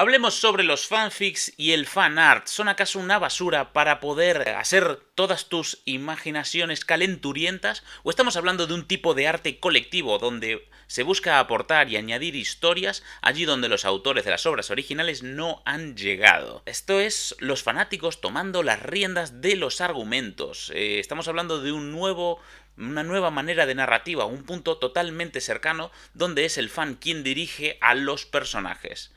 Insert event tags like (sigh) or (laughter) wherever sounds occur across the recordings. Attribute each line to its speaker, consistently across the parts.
Speaker 1: Hablemos sobre los fanfics y el fanart. ¿Son acaso una basura para poder hacer todas tus imaginaciones calenturientas? ¿O estamos hablando de un tipo de arte colectivo donde se busca aportar y añadir historias allí donde los autores de las obras originales no han llegado? Esto es los fanáticos tomando las riendas de los argumentos. Eh, estamos hablando de un nuevo una nueva manera de narrativa, un punto totalmente cercano donde es el fan quien dirige a los personajes.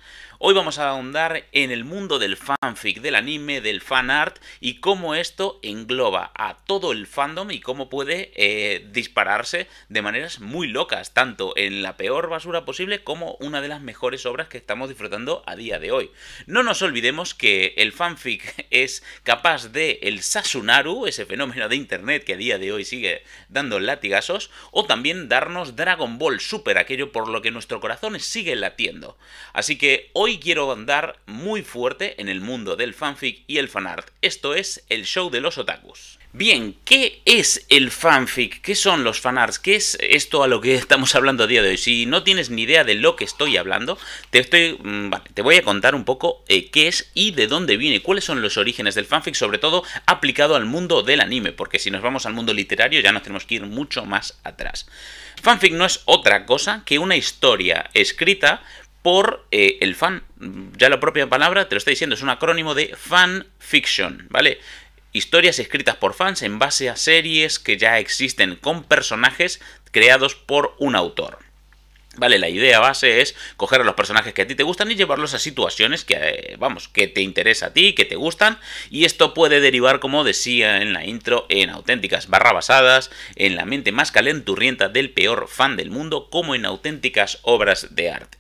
Speaker 1: Hoy vamos a ahondar en el mundo del fanfic, del anime, del fan art y cómo esto engloba a todo el fandom y cómo puede eh, dispararse de maneras muy locas, tanto en la peor basura posible como una de las mejores obras que estamos disfrutando a día de hoy. No nos olvidemos que el fanfic (laughs) es capaz de el Sasunaru, ese fenómeno de internet que a día de hoy sigue dando latigazos, o también darnos Dragon Ball Super, aquello por lo que nuestro corazón sigue latiendo. Así que hoy quiero andar muy fuerte en el mundo del fanfic y el fanart. Esto es el show de los otakus. Bien, ¿qué es el fanfic? ¿Qué son los fanarts? ¿Qué es esto a lo que estamos hablando a día de hoy? Si no tienes ni idea de lo que estoy hablando, te, estoy, mm, vale, te voy a contar un poco eh, qué es y de dónde viene, cuáles son los orígenes del fanfic, sobre todo aplicado al mundo del anime, porque si nos vamos al mundo literario ya nos tenemos que ir mucho más atrás. Fanfic no es otra cosa que una historia escrita por eh, el fan. Ya la propia palabra te lo estoy diciendo, es un acrónimo de fan fiction, ¿vale? Historias escritas por fans en base a series que ya existen con personajes creados por un autor. Vale, la idea base es coger a los personajes que a ti te gustan y llevarlos a situaciones que, eh, vamos, que te interesa a ti, que te gustan, y esto puede derivar, como decía en la intro, en auténticas basadas en la mente más calenturrienta del peor fan del mundo, como en auténticas obras de arte.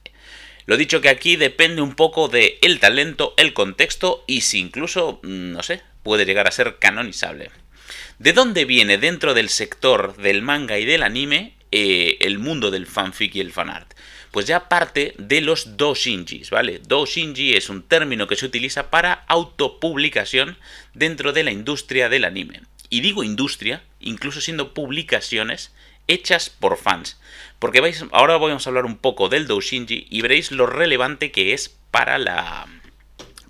Speaker 1: Lo dicho que aquí depende un poco de talento, el contexto y si incluso, mm, no sé, puede llegar a ser canonizable. ¿De dónde viene dentro del sector del manga y del anime eh, el mundo del fanfic y el fanart? Pues ya parte de los doujinjis, ¿vale? Doujinji es un término que se utiliza para autopublicación dentro de la industria del anime. Y digo industria, incluso siendo publicaciones, hechas por fans. Porque vais, ahora vamos a hablar un poco del doujinji y veréis lo relevante que es para la,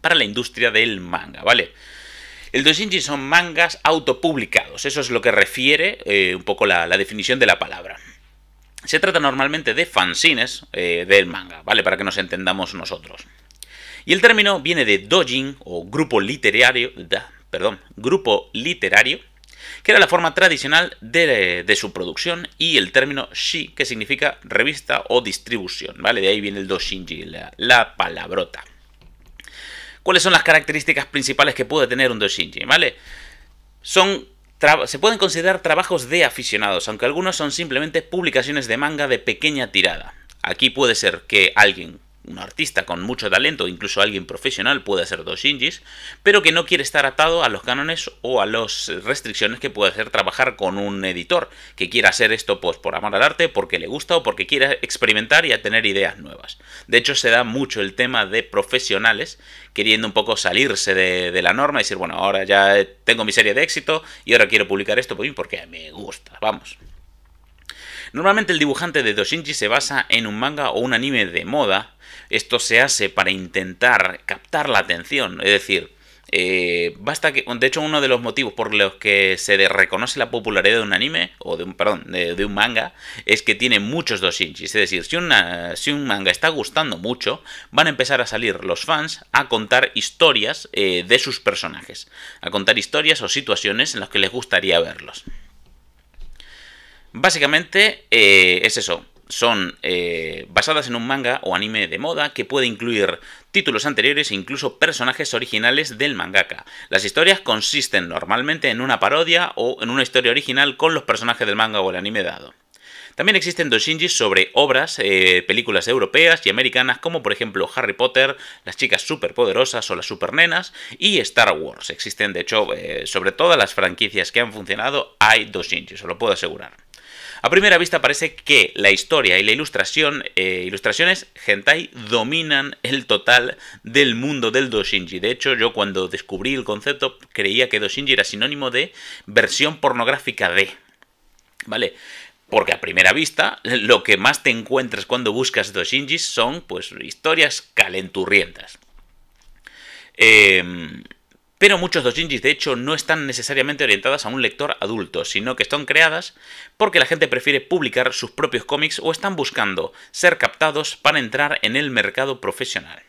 Speaker 1: para la industria del manga, ¿vale? El doujinji son mangas autopublicados, eso es lo que refiere eh, un poco la, definición de la palabra. Se trata normalmente de fanzines eh, del manga, ¿vale? Para que nos entendamos nosotros. Y el término viene de dojin o grupo literario, perdón, grupo literario, que era la forma tradicional de, su producción, y el término shi, que significa revista o distribución, ¿vale? De ahí viene el doshinji, la, la palabrota. ¿Cuáles son las características principales que puede tener un doshinji, ¿vale? Son se pueden considerar trabajos de aficionados, aunque algunos son simplemente publicaciones de manga de pequeña tirada. Aquí puede ser que alguien un artista con mucho talento, incluso alguien profesional, puede hacer dos Shinjis, pero que no quiere estar atado a los cánones o a las restricciones que puede hacer trabajar con un editor, que quiera hacer esto pues por amar al arte, porque le gusta o porque quiere experimentar y a tener ideas nuevas. De hecho, se da mucho el tema de profesionales queriendo un poco salirse de, la norma y decir, bueno, ahora ya tengo mi serie de éxito y ahora quiero publicar esto porque me gusta, vamos. Normalmente el dibujante de Doshinji se basa en un manga o un anime de moda, esto se hace para intentar captar la atención, es decir, eh, basta que, de hecho, uno de los motivos por los que se reconoce la popularidad de un anime, o de un, perdón, de, un manga, es que tiene muchos hinchis, Es decir, si, si un manga está gustando mucho, van a empezar a salir los fans a contar historias eh, de sus personajes, a contar historias o situaciones en las que les gustaría verlos. Básicamente eh, es eso, son eh, basadas en un manga o anime de moda que puede incluir títulos anteriores e incluso personajes originales del mangaka. Las historias consisten normalmente en una parodia o en una historia original con los personajes del manga o el anime dado. También existen dos Shinjis sobre obras, eh, películas europeas y americanas como por ejemplo Harry Potter, las chicas superpoderosas o las supernenas y Star Wars. Existen de hecho eh, sobre todas las franquicias que han funcionado hay dos shinji, os lo puedo asegurar. A primera vista parece que la historia y la ilustración, eh, ilustraciones hentai dominan el total del mundo del doshinji. De hecho, yo cuando descubrí el concepto creía que doshinji era sinónimo de versión pornográfica de, ¿vale? Porque a primera vista, lo que más te encuentras cuando buscas doshinjis son, pues, historias calenturrientas. Eh, em, pero muchos doujinshis de hecho no están necesariamente orientadas a un lector adulto, sino que están creadas porque la gente prefiere publicar sus propios cómics o están buscando ser captados para entrar en el mercado profesional.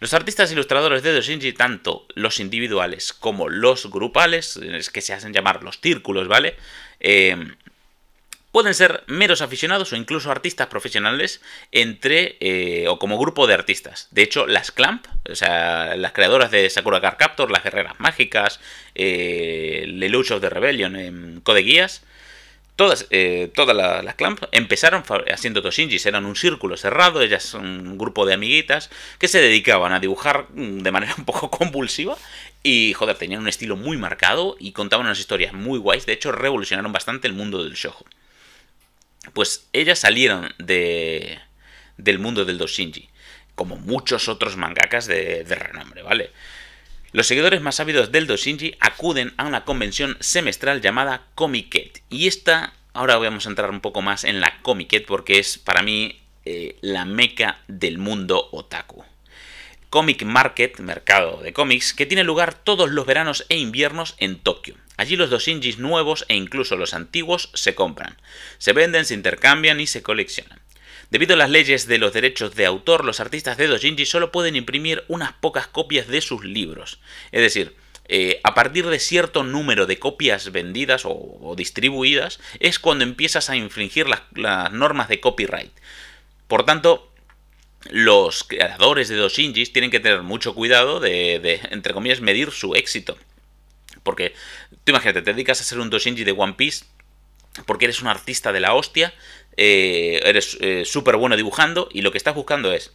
Speaker 1: Los artistas ilustradores de doujinshi, tanto los individuales como los grupales, que se hacen llamar los círculos, ¿vale? Eh, Pueden ser meros aficionados o incluso artistas profesionales entre eh, o como grupo de artistas. De hecho, las Clamp, o sea, las creadoras de Sakura Car Captor, las Guerreras Mágicas, eh, Lelouch of the Rebellion, en eh, Code Guías, Todas, eh, todas las, las clamp empezaron haciendo toshinjis, eran un círculo cerrado, ellas un grupo de amiguitas que se dedicaban a dibujar mm, de manera (laughs) un poco convulsiva y, joder, tenían un estilo muy marcado y contaban unas historias muy guays, de hecho revolucionaron bastante el mundo del shojo. Pues ellas salieron de, del mundo del Doshinji, como muchos otros mangakas de, renombre, ¿vale? Los seguidores más ávidos del Doshinji acuden a una convención semestral llamada Comiket. Y esta, ahora vamos a entrar un poco más en la Comiket porque es para mí eh, la meca del mundo otaku. Comic Market, mercado de cómics, que tiene lugar todos los veranos e inviernos en Tokio. Allí los dosinjis nuevos e incluso los antiguos se compran, se venden, se intercambian y se coleccionan. Debido a las leyes de los derechos de autor, los artistas de dosinji solo pueden imprimir unas pocas copias de sus libros. Es decir, eh, a partir de cierto número de copias vendidas o, distribuidas es cuando empiezas a infringir las, normas de copyright. Por tanto, los creadores de dosinjis tienen que tener mucho cuidado de, de, entre comillas, medir su éxito. Porque Tú imagínate, te dedicas a hacer un dosenji de One Piece porque eres un artista de la hostia, eh, eres eh, súper bueno dibujando y lo que estás buscando es,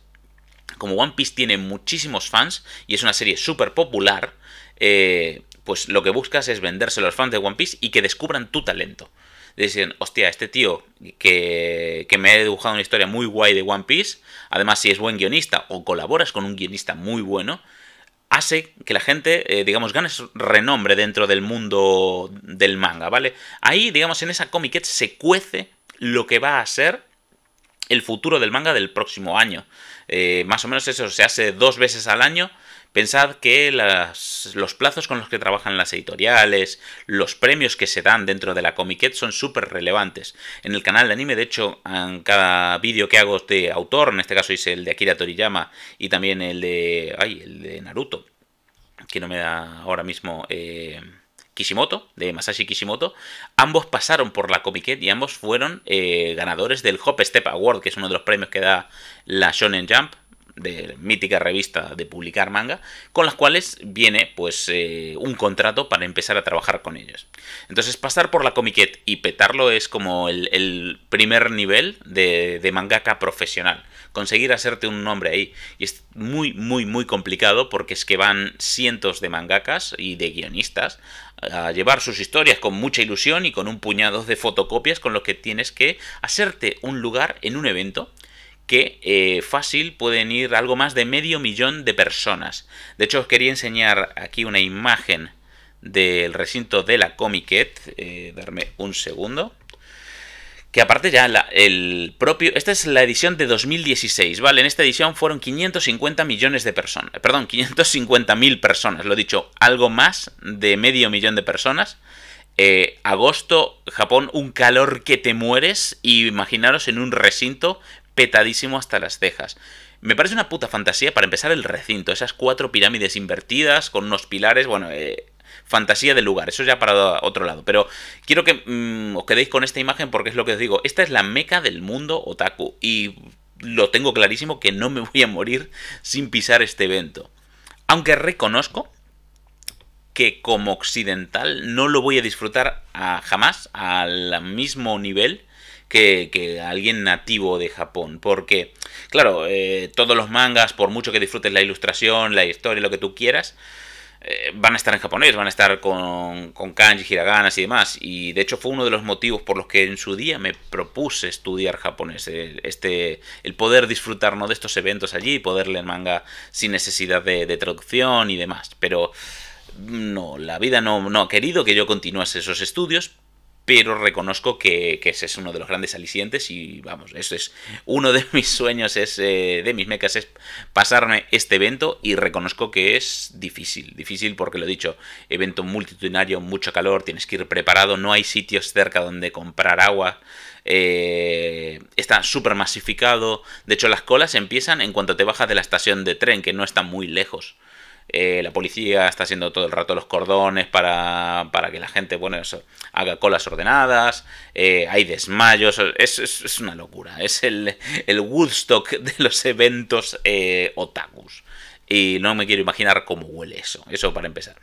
Speaker 1: como One Piece tiene muchísimos fans y es una serie súper popular, eh, pues lo que buscas es vendérselo a los fans de One Piece y que descubran tu talento. Dicen, hostia, este tío que, que me ha dibujado una historia muy guay de One Piece, además si es buen guionista o colaboras con un guionista muy bueno, hace que la gente, eh, digamos, gane renombre dentro del mundo del manga, ¿vale? Ahí, digamos, en esa comiquet se cuece lo que va a ser el futuro del manga del próximo año. Eh, más o menos eso se hace dos veces al año Pensad que los plazos con los que trabajan las editoriales, los premios que se dan dentro de la Comiquet son súper relevantes. En el canal de anime, de hecho, en cada vídeo que hago de autor, en este caso hice el de Akira Toriyama y también el de. Ay, el de Naruto. Que no me da ahora mismo. Eh, Kishimoto, de Masashi Kishimoto, ambos pasaron por la Comiquet y ambos fueron eh, ganadores del Hop Step Award, que es uno de los premios que da la Shonen Jump de mítica revista de publicar manga, con las cuales viene pues eh, un contrato para empezar a trabajar con ellos. Entonces pasar por la comiquet y petarlo es como el, primer nivel de, de, mangaka profesional. Conseguir hacerte un nombre ahí. Y es muy, muy, muy complicado porque es que van cientos de mangakas y de guionistas a llevar sus historias con mucha ilusión y con un puñado de fotocopias con lo que tienes que hacerte un lugar en un evento que eh, fácil pueden ir algo más de medio millón de personas. De hecho, os quería enseñar aquí una imagen del recinto de la Comiquet. Eh, darme un segundo. Que aparte ya el propio... Esta es la edición de 2016, ¿vale? En esta edición fueron 550 millones de personas. Perdón, 550.000 personas, lo he dicho. Algo más de medio millón de personas. Eh, agosto, Japón, un calor que te mueres. Y imaginaros en un recinto petadísimo hasta las cejas. Me parece una puta fantasía para empezar el recinto, esas cuatro pirámides invertidas con unos pilares, bueno, eh, fantasía del lugar, eso ya para otro lado, pero quiero que mm, os quedéis con esta imagen porque es lo que os digo, esta es la meca del mundo otaku y lo tengo clarísimo que no me voy a morir sin pisar este evento. Aunque reconozco que como occidental no lo voy a disfrutar jamás al mismo nivel que, alguien nativo de Japón. Porque, claro, eh, todos los mangas, por mucho que disfrutes la ilustración, la historia, lo que tú quieras, eh, van a estar en japonés, van a estar con, kanji, hiraganas y demás. Y de hecho fue uno de los motivos por los que en su día me propuse estudiar japonés. El, eh, este, el poder disfrutar ¿no? de estos eventos allí, poder leer manga sin necesidad de, traducción y demás. Pero no, la vida no, no ha querido que yo continuase esos estudios, pero reconozco que, ese es uno de los grandes alicientes y vamos, eso es uno de mis sueños, es, eh, de mis mecas, es pasarme este evento y reconozco que es difícil, difícil porque lo he dicho, evento multitudinario, mucho calor, tienes que ir preparado, no hay sitios cerca donde comprar agua. Eh, está súper masificado. De hecho, las colas empiezan en cuanto te bajas de la estación de tren, que no está muy lejos. Eh, la policía está haciendo todo el rato los cordones para, que la gente, bueno, haga colas ordenadas, eh, hay desmayos, es, una locura, es el, el Woodstock de los eventos eh, otakus. Y no me quiero imaginar cómo huele eso, eso para empezar.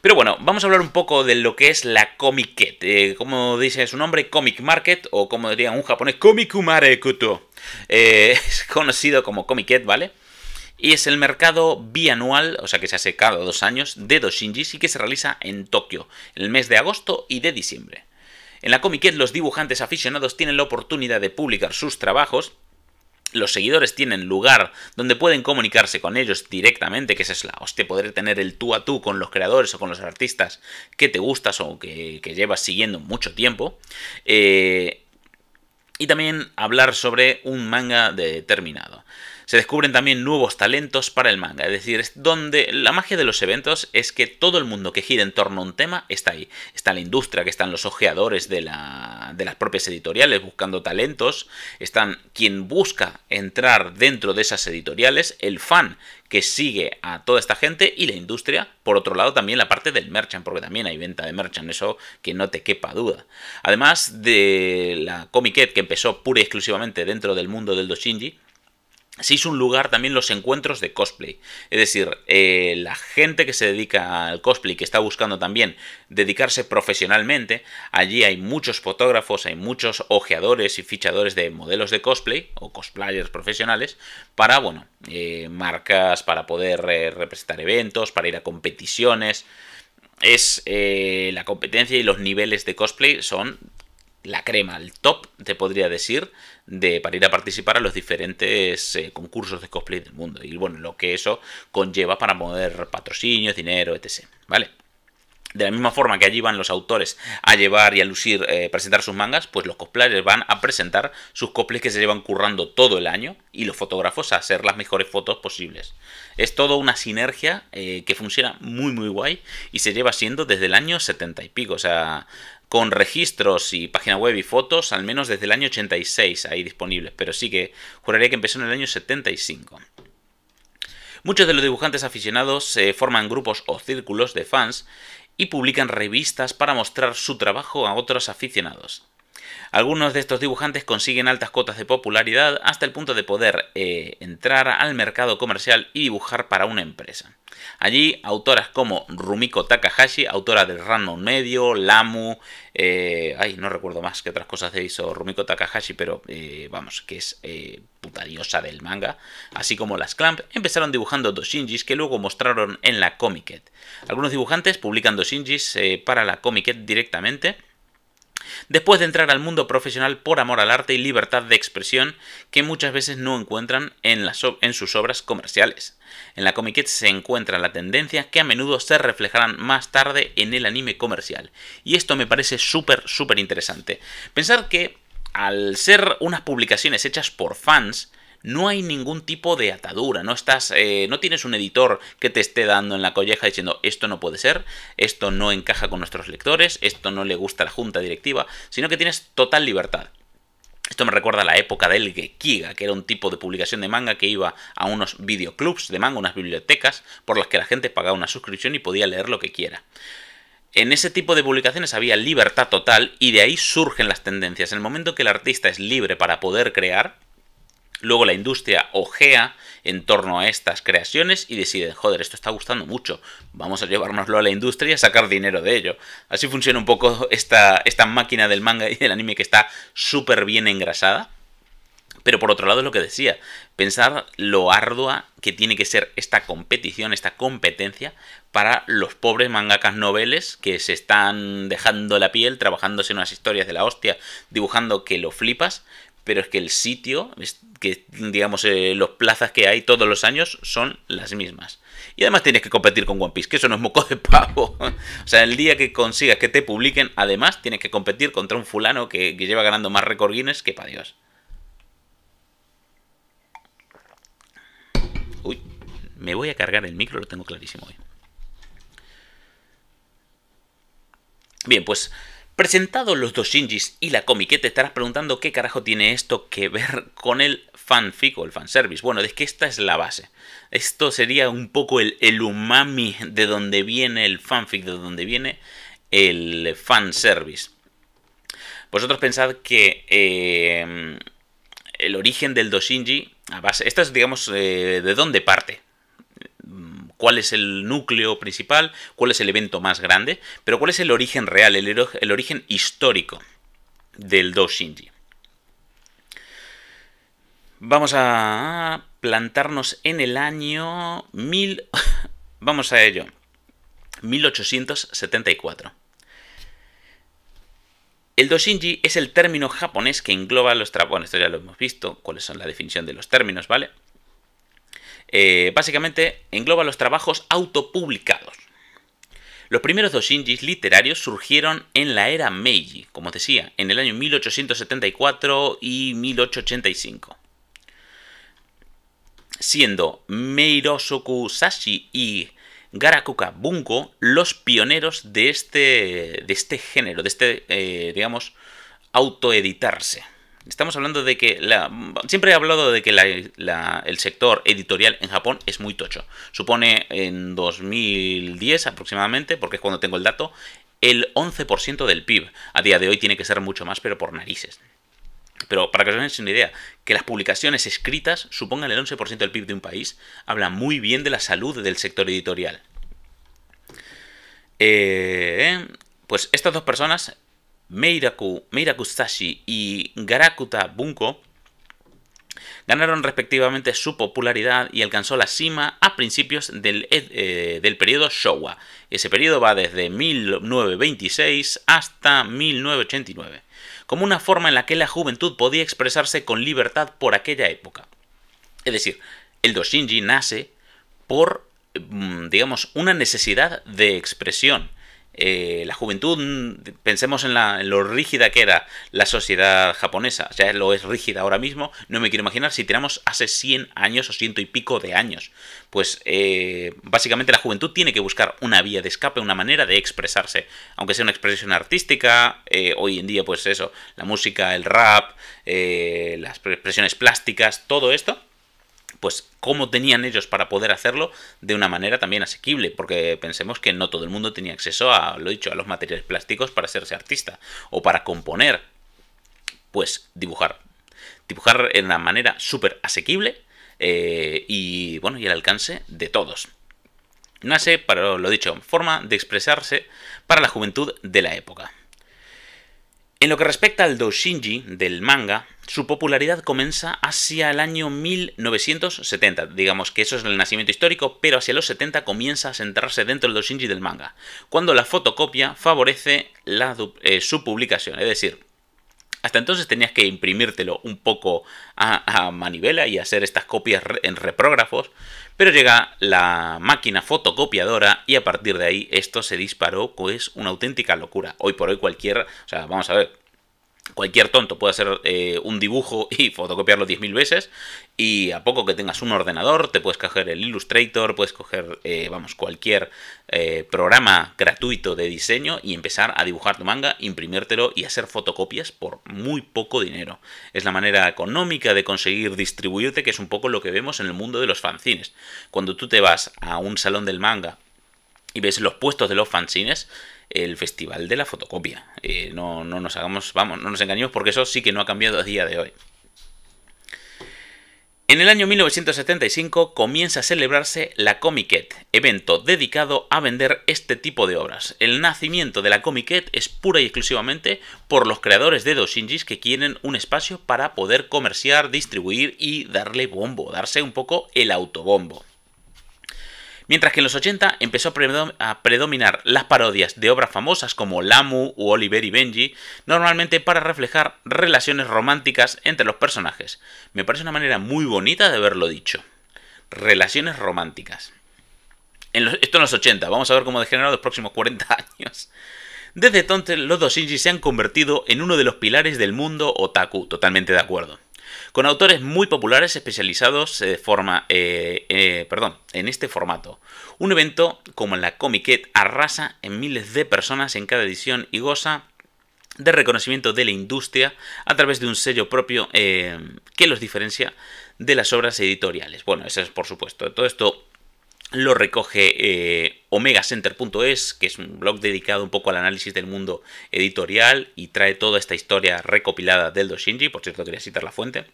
Speaker 1: Pero bueno, vamos a hablar un poco de lo que es la Comiket. Eh, como dice su nombre, Comic Market, o como diría un japonés, Komikumare Kuto. (laughs) es conocido como Comiket, ¿vale? y es el mercado bianual, o sea que se hace cada dos años, de Doshinjis y que se realiza en Tokio, en el mes de agosto y de diciembre. En la Comiket los dibujantes aficionados tienen la oportunidad de publicar sus trabajos los seguidores tienen lugar donde pueden comunicarse con ellos directamente, que es la hostia, poder tener el tú a tú con los creadores o con los artistas que te gustas o que, llevas siguiendo mucho tiempo. Eh, y también hablar sobre un manga determinado. Se descubren también nuevos talentos para el manga, es decir, es donde la magia de los eventos es que todo el mundo que gira en torno a un tema está ahí. Está la industria, que están los ojeadores de, las propias editoriales buscando talentos, están quien busca entrar dentro de esas editoriales, el fan que sigue a toda esta gente y la industria, por otro lado también la parte del merchant, porque también hay venta de merchant, eso que no te quepa duda. Además de la Comiquet que empezó pura y exclusivamente dentro del mundo del Doshinji, se es un lugar también los encuentros de cosplay. Es decir, eh, la gente que se dedica al cosplay, que está buscando también dedicarse profesionalmente, allí hay muchos fotógrafos, hay muchos ojeadores y fichadores de modelos de cosplay o cosplayers profesionales para, bueno, eh, marcas, para poder eh, representar eventos, para ir a competiciones. Es la competencia y los niveles de cosplay son la crema, el top, te podría decir, de, para ir a participar a los diferentes eh, concursos de cosplay del mundo. Y bueno, lo que eso conlleva para poder patrocinios, dinero, etc. ¿Vale? De la misma forma que allí van los autores a llevar y a lucir, eh, presentar sus mangas, pues los cosplayers van a presentar sus cosplays que se llevan currando todo el año y los fotógrafos a hacer las mejores fotos posibles. Es todo una sinergia eh, que funciona muy muy guay y se lleva siendo desde el año 70 y pico. O sea, con registros y página web y fotos, al menos desde el año 86 ahí disponibles, pero sí que juraría que empezó en el año 75. Muchos de los dibujantes aficionados se forman grupos o círculos de fans y publican revistas para mostrar su trabajo a otros aficionados. Algunos de estos dibujantes consiguen altas cotas de popularidad hasta el punto de poder eh, entrar al mercado comercial y dibujar para una empresa. Allí, autoras como Rumiko Takahashi, autora del Random Medio, Lamu, eh, ay, no recuerdo más que otras cosas hizo Rumiko Takahashi, pero eh, vamos, que es eh, del manga, así como las Clamp, empezaron dibujando Shinjis que luego mostraron en la Comiket. Algunos dibujantes publican Shinjis para la Comiket directamente después de entrar al mundo profesional por amor al arte y libertad de expresión que muchas veces no encuentran en, sus obras comerciales. En la comiquette se encuentra la tendencia que a menudo se reflejarán más tarde en el anime comercial. Y esto me parece súper, súper interesante. Pensar que al ser unas publicaciones hechas por fans, no hay ningún tipo de atadura, no estás, eh, no tienes un editor que te esté dando en la colleja diciendo esto no puede ser, esto no encaja con nuestros lectores, esto no le gusta a la junta directiva, sino que tienes total libertad. Esto me recuerda a la época del Gekiga, que era un tipo de publicación de manga que iba a unos videoclubs de manga, unas bibliotecas, por las que la gente pagaba una suscripción y podía leer lo que quiera. En ese tipo de publicaciones había libertad total y de ahí surgen las tendencias. En el momento que el artista es libre para poder crear, Luego la industria ojea en torno a estas creaciones y deciden, joder, esto está gustando mucho, vamos a llevárnoslo a la industria y a sacar dinero de ello. Así funciona un poco esta, esta máquina del manga y del anime que está súper bien engrasada. Pero por otro lado, es lo que decía, pensar lo ardua que tiene que ser esta competición, esta competencia para los pobres mangakas noveles que se están dejando la piel, trabajándose en unas historias de la hostia, dibujando que lo flipas, pero es que el sitio, que digamos, eh, los plazas que hay todos los años son las mismas. Y además tienes que competir con One Piece, que eso no es moco de pavo. (laughs) o sea, el día que consigas que te publiquen, además tienes que competir contra un fulano que, lleva ganando más récord Guinness que para Dios. Uy, me voy a cargar el micro, lo tengo clarísimo hoy. Bien, pues Presentados los dos Shinjis y la te estarás preguntando qué carajo tiene esto que ver con el fanfic o el fanservice. Bueno, es que esta es la base. Esto sería un poco el, umami de donde viene el fanfic, de donde viene el fanservice. Vosotros pensad que eh, el origen del Doshinji, a ah, base, esto es, digamos, eh, de dónde parte cuál es el núcleo principal, cuál es el evento más grande, pero cuál es el origen real, el, origen histórico del Do Vamos a plantarnos en el año (laughs) Vamos a ello. 1874. El shinji es el término japonés que engloba los trabajos. esto ya lo hemos visto, cuáles son la definición de los términos, ¿vale? Eh, básicamente engloba los trabajos autopublicados. Los primeros dos shinjis literarios surgieron en la era Meiji, como decía, en el año 1874 y 1885. Siendo Meirosoku Sashi y Garakuka Bunko los pioneros de este, de este género, de este, eh, digamos, autoeditarse. Estamos hablando de que siempre he hablado de que el sector editorial en Japón es muy tocho. Supone en 2010 aproximadamente, porque es cuando tengo el dato, el 11% del PIB. A día de hoy tiene que ser mucho más, pero por narices. Pero para que os hagáis una idea, que las publicaciones escritas supongan el 11% del PIB de un país, habla muy bien de la salud del sector editorial. Eh, pues estas dos personas Meiraku, Meiraku y Garakuta Bunko ganaron respectivamente su popularidad y alcanzó la cima a principios del, eh, del periodo Showa. Ese periodo va desde 1926 hasta 1989, como una forma en la que la juventud podía expresarse con libertad por aquella época. Es decir, el Doshinji nace por, mm, digamos, una necesidad de expresión eh, la juventud, mm, pensemos en, la, lo rígida que era la sociedad japonesa, o sea lo es rígida ahora mismo, no me quiero imaginar si tiramos hace 100 años o ciento y pico de años. Pues eh, básicamente la juventud tiene que buscar una vía de escape, una manera de expresarse, aunque sea una expresión artística, eh, hoy en día pues eso, la música, el rap, las expresiones plásticas, todo esto pues cómo tenían ellos para poder hacerlo de una manera también asequible, porque pensemos que no todo el mundo tenía acceso a, lo dicho, a los materiales plásticos para hacerse artista o para componer. Pues dibujar. Dibujar en una manera súper asequible eh, y bueno, y al alcance de todos. Nace, para lo dicho, forma de expresarse para la juventud de la época. En lo que respecta al doshinji del manga, su popularidad comienza hacia el año 1970. Digamos que eso es el nacimiento histórico, pero hacia los 70 comienza a centrarse dentro del doshinji del manga, cuando la fotocopia favorece eh, su publicación. Es decir, hasta entonces tenías que imprimírtelo un poco a, manivela y hacer estas copias en reprógrafos pero llega la máquina fotocopiadora y a partir de ahí esto se disparó, pues una auténtica locura. Hoy por hoy cualquier, o sea, vamos a ver, Cualquier tonto puede hacer eh, un dibujo (laughs) y fotocopiarlo 10.000 veces. Y a poco que tengas un ordenador, te puedes coger el Illustrator, puedes coger, eh, vamos, cualquier eh, programa gratuito de diseño y empezar a dibujar tu manga, imprimértelo y hacer fotocopias por muy poco dinero. Es la manera económica de conseguir distribuirte, que es un poco lo que vemos en el mundo de los fanzines. Cuando tú te vas a un salón del manga y ves los puestos de los fanzines, el festival de la fotocopia. Eh, no, no nos hagamos, vamos, no nos engañemos porque eso sí que no ha cambiado a día de hoy. En el año 1975 comienza a celebrarse la Comiquet, evento dedicado a vender este tipo de obras. El nacimiento de la Comiquet es pura y exclusivamente por los creadores de Doshinjis que quieren un espacio para poder comerciar, distribuir y darle bombo, darse un poco el autobombo. Mientras que en los 80 empezó a predominar las parodias de obras famosas como Lamu u Oliver y Benji, normalmente para reflejar relaciones románticas entre los personajes. Me parece una manera muy bonita de haberlo dicho. Relaciones románticas. En esto en los 80, vamos a ver cómo degenerado los próximos 40 (laughs) años. Desde entonces, los dos Shinji se han convertido en uno de los pilares del mundo otaku, totalmente de acuerdo con autores muy populares especializados eh, forma, eh, eh, perdón, en este formato. Un evento como la Comiquet arrasa en miles de personas en cada edición y goza de reconocimiento de la industria a través de un sello propio que los diferencia de las obras editoriales. Bueno, eso es por supuesto. Todo esto lo recoge eh, omegacenter.es, que es un blog dedicado un poco al análisis del mundo editorial y trae toda esta historia recopilada del Doshinji, por cierto quería citar la fuente.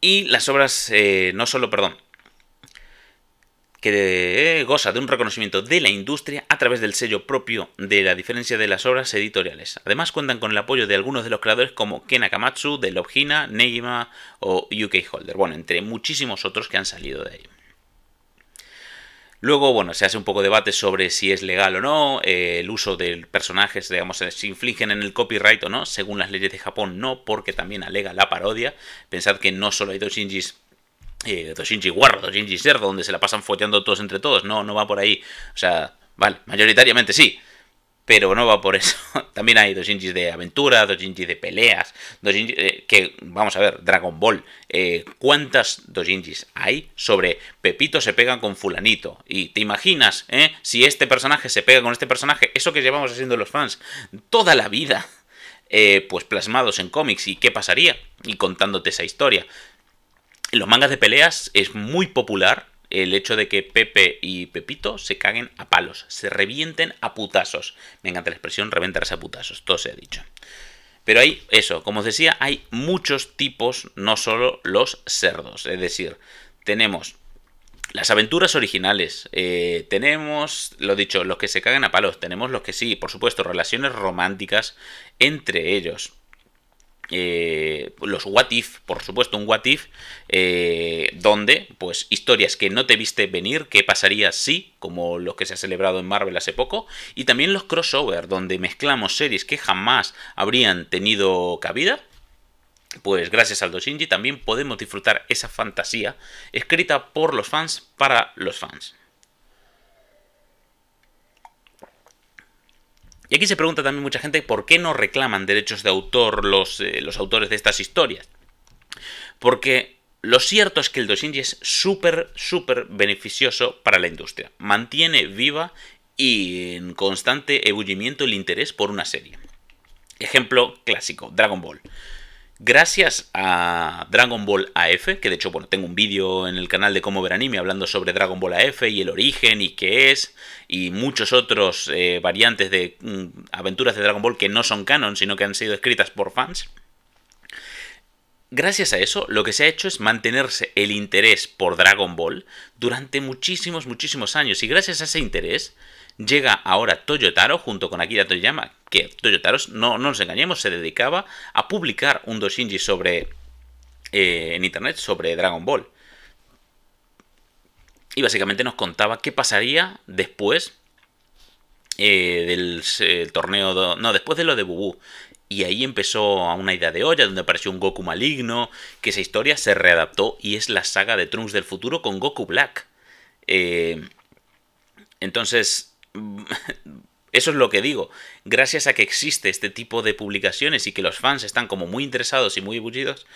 Speaker 1: Y las obras, eh, no solo, perdón, que eh, goza de un reconocimiento de la industria a través del sello propio de la diferencia de las obras editoriales. Además cuentan con el apoyo de algunos de los creadores como Ken Akamatsu, de Hina, Negima o UK Holder, bueno, entre muchísimos otros que han salido de ahí. Luego, bueno, se hace un poco de debate sobre si es legal o no, eh, el uso de personajes, digamos, eh, se infligen en el copyright o no, según las leyes de Japón no, porque también alega la parodia. Pensad que no solo hay dos Shinjis eh, dos guarro, dos cerdo, donde se la pasan foteando todos entre todos. No, no va por ahí. O sea, vale, mayoritariamente sí pero no va por eso. (laughs) También hay dos Jinjis de aventura, dos Jinjis de peleas, dos eh, que, vamos a ver, Dragon Ball. Eh, ¿Cuántas dos Jinjis hay sobre Pepito se pega con fulanito? Y te imaginas, eh, si este personaje se pega con este personaje, eso que llevamos haciendo los fans toda la vida, eh, pues plasmados en cómics, ¿y qué pasaría? Y contándote esa historia. los mangas de peleas es muy popular el hecho de que Pepe y Pepito se caguen a palos, se revienten a putazos. Me encanta la expresión reventarse a putazos, todo se ha dicho. Pero hay eso, como os decía, hay muchos tipos, no solo los cerdos. Es decir, tenemos las aventuras originales. Eh, tenemos, lo dicho, los que se caguen a palos. Tenemos los que sí, por supuesto, relaciones románticas entre ellos. Eh, los what if, por supuesto, un what if, eh, donde, pues, historias que no te viste venir, que pasaría si, como los que se ha celebrado en Marvel hace poco, y también los crossover, donde mezclamos series que jamás habrían tenido cabida. Pues gracias al Doshinji también podemos disfrutar esa fantasía escrita por los fans para los fans. Y aquí se pregunta también mucha gente por qué no reclaman derechos de autor los, eh, los autores de estas historias. Porque lo cierto es que el dosing es súper, súper beneficioso para la industria. Mantiene viva y en constante ebullimiento el interés por una serie. Ejemplo clásico, Dragon Ball. Gracias a Dragon Ball AF, que de hecho, bueno, tengo un vídeo en el canal de cómo ver anime hablando sobre Dragon Ball AF y el origen y qué es, y muchos otros eh, variantes de mm, aventuras de Dragon Ball que no son canon, sino que han sido escritas por fans. Gracias a eso, lo que se ha hecho es mantenerse el interés por Dragon Ball durante muchísimos, muchísimos años, y gracias a ese interés, Llega ahora Toyotaro junto con Akira Toyama, que Toyotaro, no, no nos engañemos, se dedicaba a publicar un Doshinji sobre, eh, en internet sobre Dragon Ball. Y básicamente nos contaba qué pasaría después eh, del torneo. no, después de lo de Bubu. Y ahí empezó a una idea de olla, donde apareció un Goku maligno, que esa historia se readaptó y es la saga de Trunks del futuro con Goku Black. Eh, entonces, (laughs) Eso es lo que digo. Gracias a que existe este tipo de publicaciones y que los fans están como muy interesados y muy bullidos,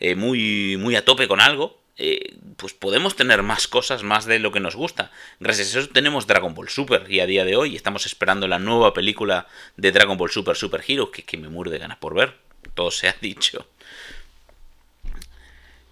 Speaker 1: eh, muy, muy a tope con algo, eh, pues podemos tener más cosas, más de lo que nos gusta. Gracias a eso tenemos Dragon Ball Super y a día de hoy estamos esperando la nueva película de Dragon Ball Super Super Hero que, que me muero de ganas por ver. Todo se ha dicho.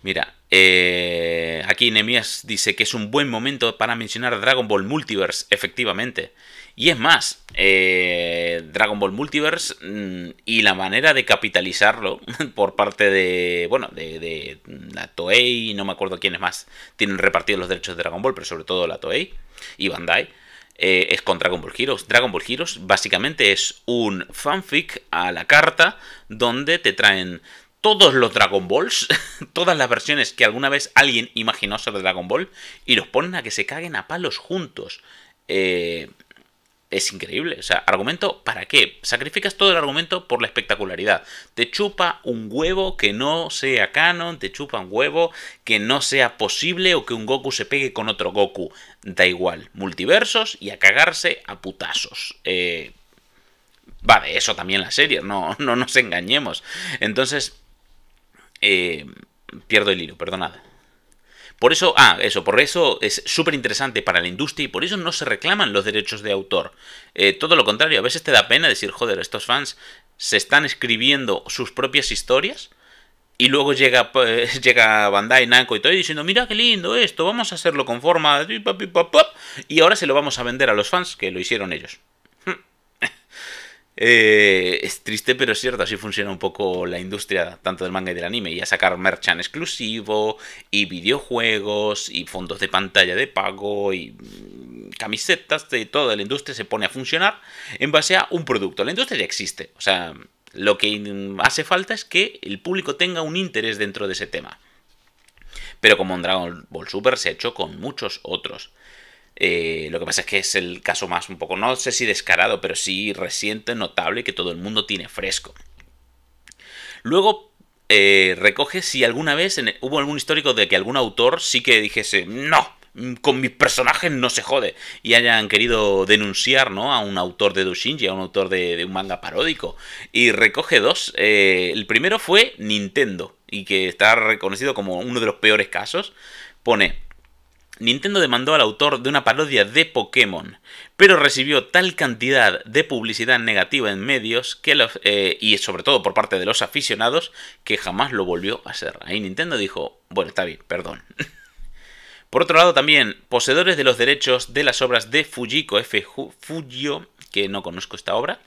Speaker 1: Mira, eh, aquí Nemias dice que es un buen momento para mencionar Dragon Ball Multiverse, efectivamente. Y es más, eh, Dragon Ball Multiverse mm, y la manera de capitalizarlo (laughs) por parte de, bueno, de, de, la Toei, no me acuerdo quiénes más tienen repartidos los derechos de Dragon Ball, pero sobre todo la Toei y Bandai, eh, es con Dragon Ball Heroes. Dragon Ball Heroes básicamente es un fanfic a la carta donde te traen todos los Dragon Balls, (laughs) todas las versiones que alguna vez alguien imaginó sobre Dragon Ball, y los ponen a que se caguen a palos juntos. Eh, es increíble. O sea, argumento, ¿para qué? Sacrificas todo el argumento por la espectacularidad. Te chupa un huevo que no sea canon, te chupa un huevo que no sea posible o que un Goku se pegue con otro Goku. Da igual. Multiversos y a cagarse a putazos. Eh, va de eso también la serie, no, (laughs) no nos engañemos. Entonces, eh, pierdo el hilo, perdonad. Por eso, ah, eso, por eso es súper interesante para la industria y por eso no se reclaman los derechos de autor. Eh, todo lo contrario, a veces te da pena decir, joder, estos fans se están escribiendo sus propias historias y luego llega, (laughs) llega Bandai, Namco y todo diciendo, mira qué lindo esto, vamos a hacerlo con forma... Y ahora se lo vamos a vender a los fans que lo hicieron ellos. Eh, es triste, pero es cierto, así funciona un poco la industria tanto del manga y del anime, y a sacar merchan exclusivo, y videojuegos, y fondos de pantalla de pago, y mm, camisetas, de toda la industria se pone a funcionar en base a un producto. La industria ya existe, o sea, lo que hace falta es que el público tenga un interés dentro de ese tema. Pero como Dragon Ball Super se ha hecho con muchos otros. Eh, lo que pasa es que es el caso más un poco, no sé si descarado, pero sí reciente, notable, que todo el mundo tiene fresco. Luego eh, recoge si alguna vez hubo algún histórico de que algún autor sí que dijese, no, con mis personajes no se jode. Y hayan querido denunciar, ¿no? A un autor de Dushinji, a un autor de, un manga paródico. Y recoge dos. Eh, el primero fue Nintendo. Y que está reconocido como uno de los peores casos. Pone. Nintendo demandó al autor de una parodia de Pokémon, pero recibió tal cantidad de publicidad negativa en medios que eh, y sobre todo por parte de los aficionados que jamás lo volvió a hacer. Ahí Nintendo dijo, bueno, está bien, perdón. (laughs) por otro lado también, poseedores de los derechos de las obras de Fujiko F. Fujio, que no conozco esta obra,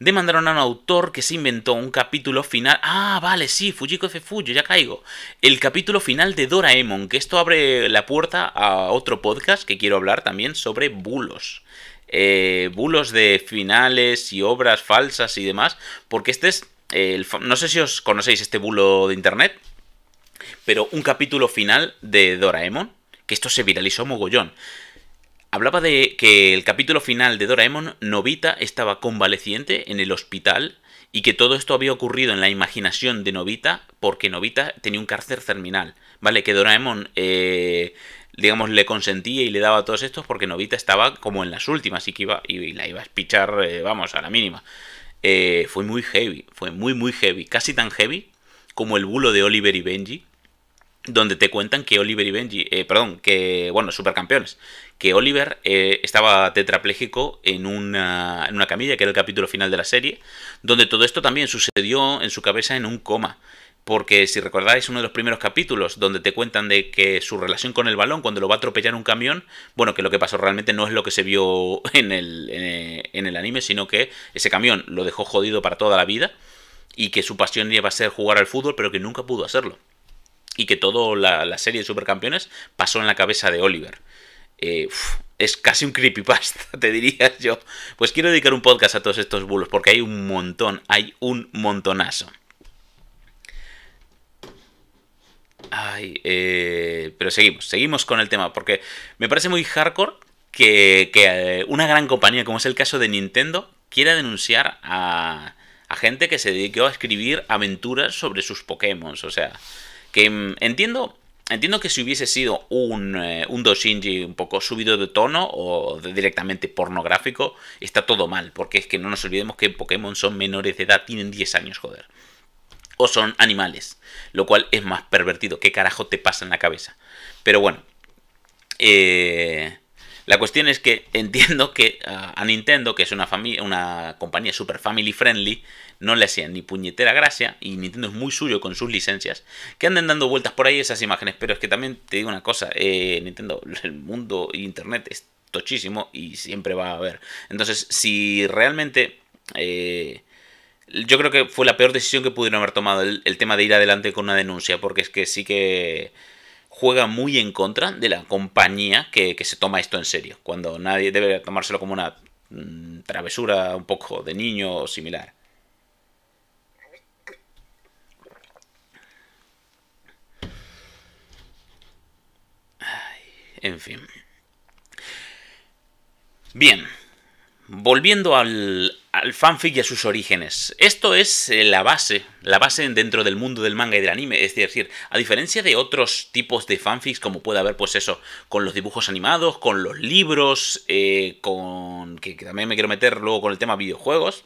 Speaker 1: demandaron a un autor que se inventó un capítulo final. Ah, vale, sí, Fujiko F. Fuyo, ya caigo. El capítulo final de Doraemon, que esto abre la puerta a otro podcast que quiero hablar también sobre bulos. Eh, bulos de finales y obras falsas y demás, porque este es... Eh, el, no sé si os conocéis este bulo de internet, pero un capítulo final de Doraemon, que esto se viralizó mogollón. Hablaba de que el capítulo final de Doraemon, Novita estaba convaleciente en el hospital y que todo esto había ocurrido en la imaginación de Novita porque Novita tenía un cáncer terminal, ¿vale? Que Doraemon, eh, digamos, le consentía y le daba todos estos porque Novita estaba como en las últimas y que iba, y la iba a espichar, eh, vamos, a la mínima. Eh, fue muy heavy, fue muy, muy heavy, casi tan heavy como el bulo de Oliver y Benji donde te cuentan que Oliver y Benji, eh, perdón, que, bueno, supercampeones, que Oliver eh, estaba tetrapléjico en una, en una camilla, que era el capítulo final de la serie, donde todo esto también sucedió en su cabeza en un coma. Porque si recordáis uno de los primeros capítulos donde te cuentan de que su relación con el balón cuando lo va a atropellar un camión, bueno, que lo que pasó realmente no es lo que se vio (laughs) en el, eh, en el anime, sino que ese camión lo dejó jodido para toda la vida y que su pasión iba a ser jugar al fútbol, pero que nunca pudo hacerlo y que toda la, serie de supercampeones pasó en la cabeza de Oliver. Eh, es casi un creepypasta, (laughs) te diría yo. Pues quiero dedicar un podcast a todos estos bulos, porque hay un montón, hay un montonazo. Ay, eh, pero seguimos, seguimos con el tema, porque me parece muy hardcore que, eh, una gran compañía, como es el caso de Nintendo, quiera denunciar a, a gente que se dedicó a escribir aventuras sobre sus Pokémon. O sea, que mm, entiendo Entiendo que si hubiese sido un, eh, un Doshinji un poco subido de tono o directamente pornográfico, está todo mal, porque es que no nos olvidemos que Pokémon son menores de edad, tienen 10 años, joder. O son animales, lo cual es más pervertido. ¿Qué carajo te pasa en la cabeza? Pero bueno. Eh, la cuestión es que entiendo que a Nintendo, que es una, una compañía super family friendly, no le hacían ni puñetera gracia, y Nintendo es muy suyo con sus licencias, que anden dando vueltas por ahí esas imágenes. Pero es que también te digo una cosa, eh, Nintendo, (laughs) el mundo internet es tochísimo y siempre va a haber. Entonces, si realmente... Eh, yo creo que fue la peor decisión que pudieron haber tomado el tema de ir adelante con una denuncia, porque es que sí que juega muy en contra de la compañía que, se toma esto en serio, cuando nadie debe tomárselo como una mm, travesura un poco de niño o similar. En fin. Bien. Volviendo al, fanfic y a sus orígenes. Esto es eh, la base, la base dentro del mundo del manga y del anime. Es decir, a diferencia de otros tipos de fanfics, como puede haber, pues eso, con los dibujos animados, con los libros, eh, con. Que, que también me quiero meter luego con el tema videojuegos.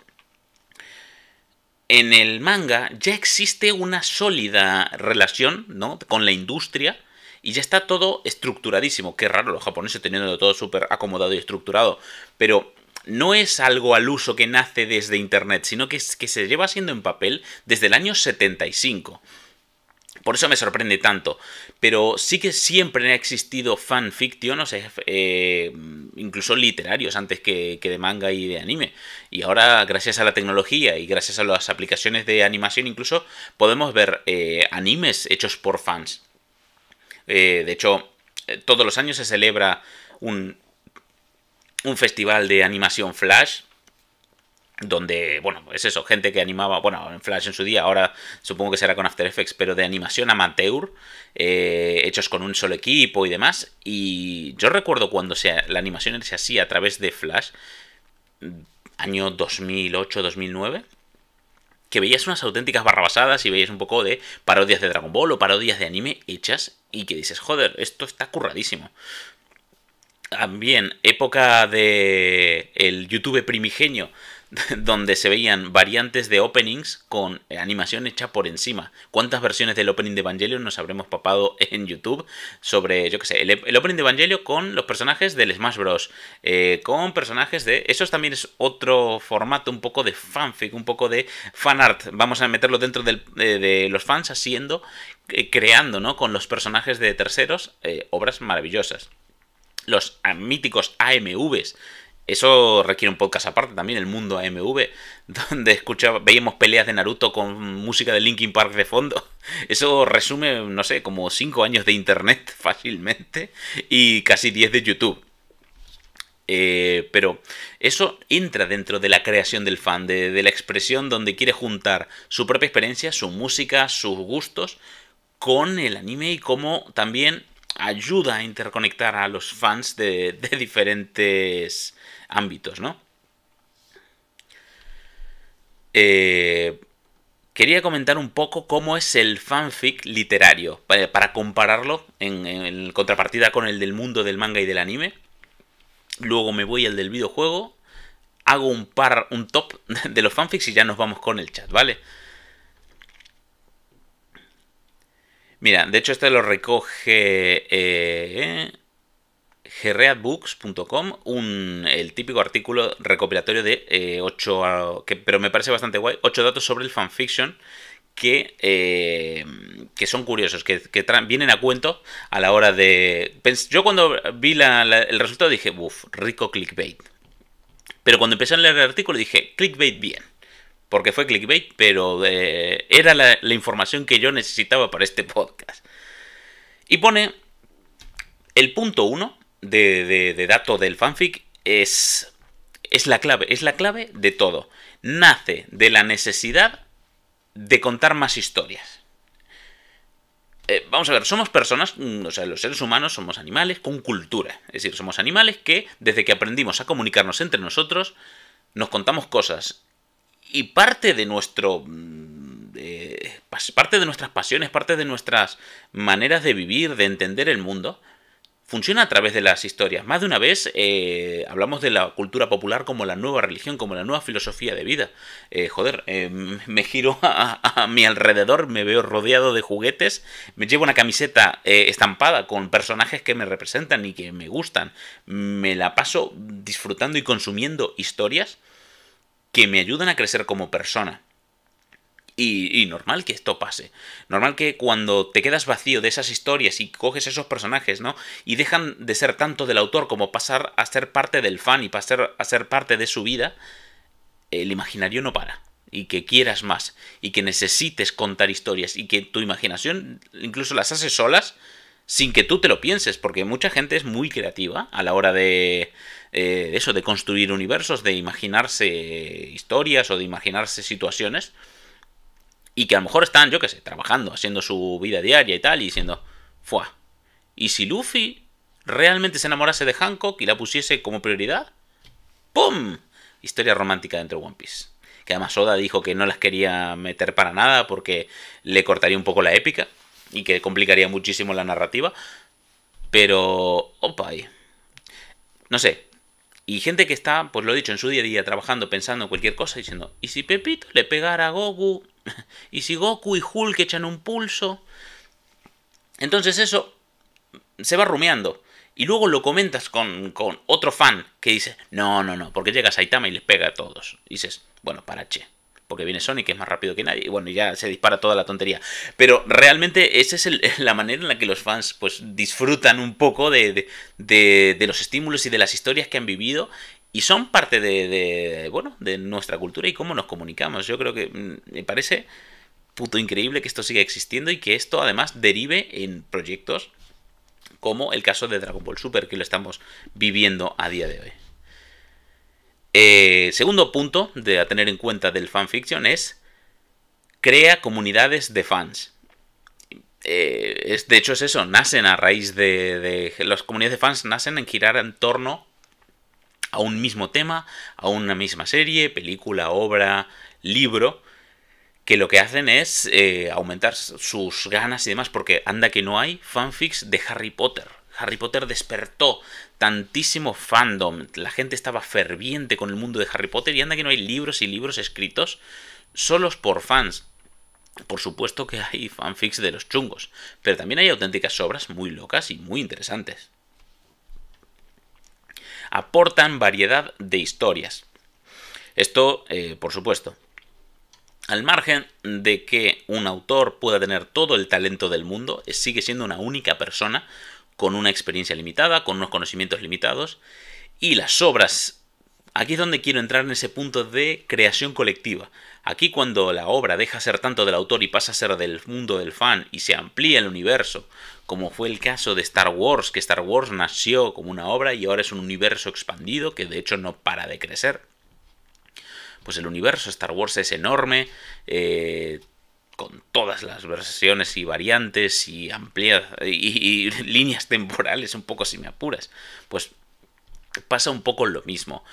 Speaker 1: En el manga ya existe una sólida relación, ¿no? Con la industria y ya está todo estructuradísimo. Qué raro los japoneses teniendo todo súper acomodado y estructurado. Pero no es algo al uso que nace desde Internet, sino que, se lleva haciendo en papel desde el año 75. Por eso me sorprende tanto. Pero sí que siempre ha existido fanfiction, o sea, eh, incluso literarios antes que, de manga y de anime. Y ahora, gracias a la tecnología y gracias a las aplicaciones de animación, incluso podemos ver eh, animes hechos por fans. Eh, de hecho, todos los años se celebra un un festival de animación Flash donde, bueno, es eso, gente que animaba, bueno, en Flash en su día, ahora supongo que será con After Effects, pero de animación amateur, eh, hechos con un solo equipo y demás. Y yo recuerdo cuando se, la animación se hacía a través de Flash, año 2008, 2009 que veías unas auténticas barrabasadas y veías un poco de parodias de Dragon Ball o parodias de anime hechas y que dices, joder, esto está curradísimo. También época de el YouTube primigenio, (laughs) donde se veían variantes de openings con animación hecha por encima. ¿Cuántas versiones del opening de Evangelio nos habremos papado (laughs) en YouTube sobre, yo qué sé, el, opening de Evangelio con los personajes del Smash Bros. Eh, con personajes de... Eso también es otro formato, un poco de fanfic, un poco de fanart. Vamos a meterlo dentro de, los fans haciendo, eh, creando, ¿no? Con los personajes de terceros, eh, obras maravillosas los míticos AMVs. Eso requiere un podcast aparte también, el mundo AMV, (laughs) donde escuchaba, veíamos peleas de Naruto con música de Linkin Park de fondo. (laughs) Eso resume, no sé, como 5 años de internet (laughs) fácilmente y casi 10 de YouTube. Eh, pero eso entra dentro de la creación del fan, de, la expresión donde quiere juntar su propia experiencia, su música, sus gustos con el anime y como también ayuda a interconectar a los fans de, diferentes ámbitos, ¿no? Eh, quería comentar un poco cómo es el fanfic literario, para compararlo en, en, contrapartida con el del mundo del manga y del anime. Luego me voy al del videojuego, hago un par, un top (laughs) de los fanfics y ya nos vamos con el chat, ¿vale? Mira, de hecho este lo recoge eh, gerreabooks.com, el típico artículo recopilatorio de 8, eh, pero me parece bastante guay, 8 datos sobre el fanfiction que, eh, que son curiosos, que, vienen a cuento a la hora de... Yo cuando vi el resultado dije, uff, rico clickbait. Pero cuando empecé a leer el artículo dije, clickbait bien porque fue clickbait, pero eh, era la, información que yo necesitaba para este podcast. Y pone el punto 1 de, dato del fanfic es, es la clave, es la clave de todo. Nace de la necesidad de contar más historias. Eh, vamos a ver, somos personas, mm, o sea, los seres humanos somos animales con cultura. Es decir, somos animales que desde que aprendimos a comunicarnos entre nosotros, nos contamos cosas y parte de nuestro mm, parte de nuestras pasiones, parte de nuestras maneras de vivir, de entender el mundo, funciona a través de las historias. Más de una vez eh, hablamos de la cultura popular como la nueva religión, como la nueva filosofía de vida. Eh, joder, eh, (laughs) me giro a, mi alrededor, me veo rodeado de juguetes, me llevo una camiseta estampada con personajes que me representan y que me gustan. Me la paso disfrutando y consumiendo historias que me ayudan a crecer como persona. Y, y, normal que esto pase. Normal que cuando te quedas vacío de esas historias y coges esos personajes, ¿no? Y dejan de ser tanto del autor como pasar a ser parte del fan y pasar a ser parte de su vida, el imaginario no para. Y que quieras más. Y que necesites contar historias. Y que tu imaginación incluso las haces solas sin que tú te lo pienses. Porque mucha gente es muy creativa a la hora de eh, de eso, de construir universos, de imaginarse historias o de imaginarse situaciones, y que a lo mejor están, yo qué sé, trabajando, haciendo su vida diaria y tal, y diciendo, ¡fuah! ¿Y si Luffy realmente se enamorase de Hancock y la pusiese como prioridad? ¡Pum! Historia romántica dentro de One Piece. Que además Oda dijo que no las quería meter para nada porque le cortaría un poco la épica y que complicaría muchísimo la narrativa. Pero, opa, ahí. no sé, y gente que está, pues lo he dicho, en su día a día trabajando, pensando en cualquier cosa, diciendo, ¿y si Pepito le pegara a Goku? (laughs) ¿Y si Goku y Hulk echan un pulso? Entonces eso se va rumeando. Y luego lo comentas con, otro fan que dice, no, no, no, porque llega Saitama y les pega a todos. dices, bueno, para che porque viene Sonic, es más rápido que nadie, y bueno, ya se dispara toda la tontería. Pero realmente esa es (laughs) la manera en la que los fans pues disfrutan un poco de, de, los estímulos y de las historias que han vivido. Y son parte de, bueno, de nuestra cultura y cómo nos comunicamos. Yo creo que mm, me parece puto increíble que esto siga existiendo y que esto además derive en proyectos como el caso de Dragon Ball Super que lo estamos viviendo a día de hoy. Eh, segundo punto de, a tener en cuenta del fanfiction es crea comunidades de fans. Eh, es, de hecho es eso, nacen a raíz de, Las comunidades de fans nacen en girar en torno a un mismo tema, a una misma serie, película, obra, libro, que lo que hacen es eh, aumentar sus ganas y demás, porque anda que no hay fanfics de Harry Potter. Harry Potter despertó tantísimo fandom. La gente estaba ferviente con el mundo de Harry Potter y anda que no hay libros y libros escritos solos por fans. Por supuesto que hay fanfics de los chungos, pero también hay auténticas obras muy locas y muy interesantes. Aportan variedad de historias. Esto, eh, por supuesto. Al margen de que un autor pueda tener todo el talento del mundo, sigue siendo una única persona con una experiencia limitada, con unos conocimientos limitados. Y las obras, aquí es donde quiero entrar en ese punto de creación colectiva. Aquí cuando la obra deja ser tanto del autor y pasa a ser del mundo del fan y se amplía el universo, como fue el caso de Star Wars, que Star Wars nació como una obra y ahora es un universo expandido que de hecho no para de crecer pues el universo Star Wars es enorme, eh, con todas las versiones y variantes y ampliadas y, (laughs) líneas temporales, un poco si me apuras, pues pasa un poco lo mismo.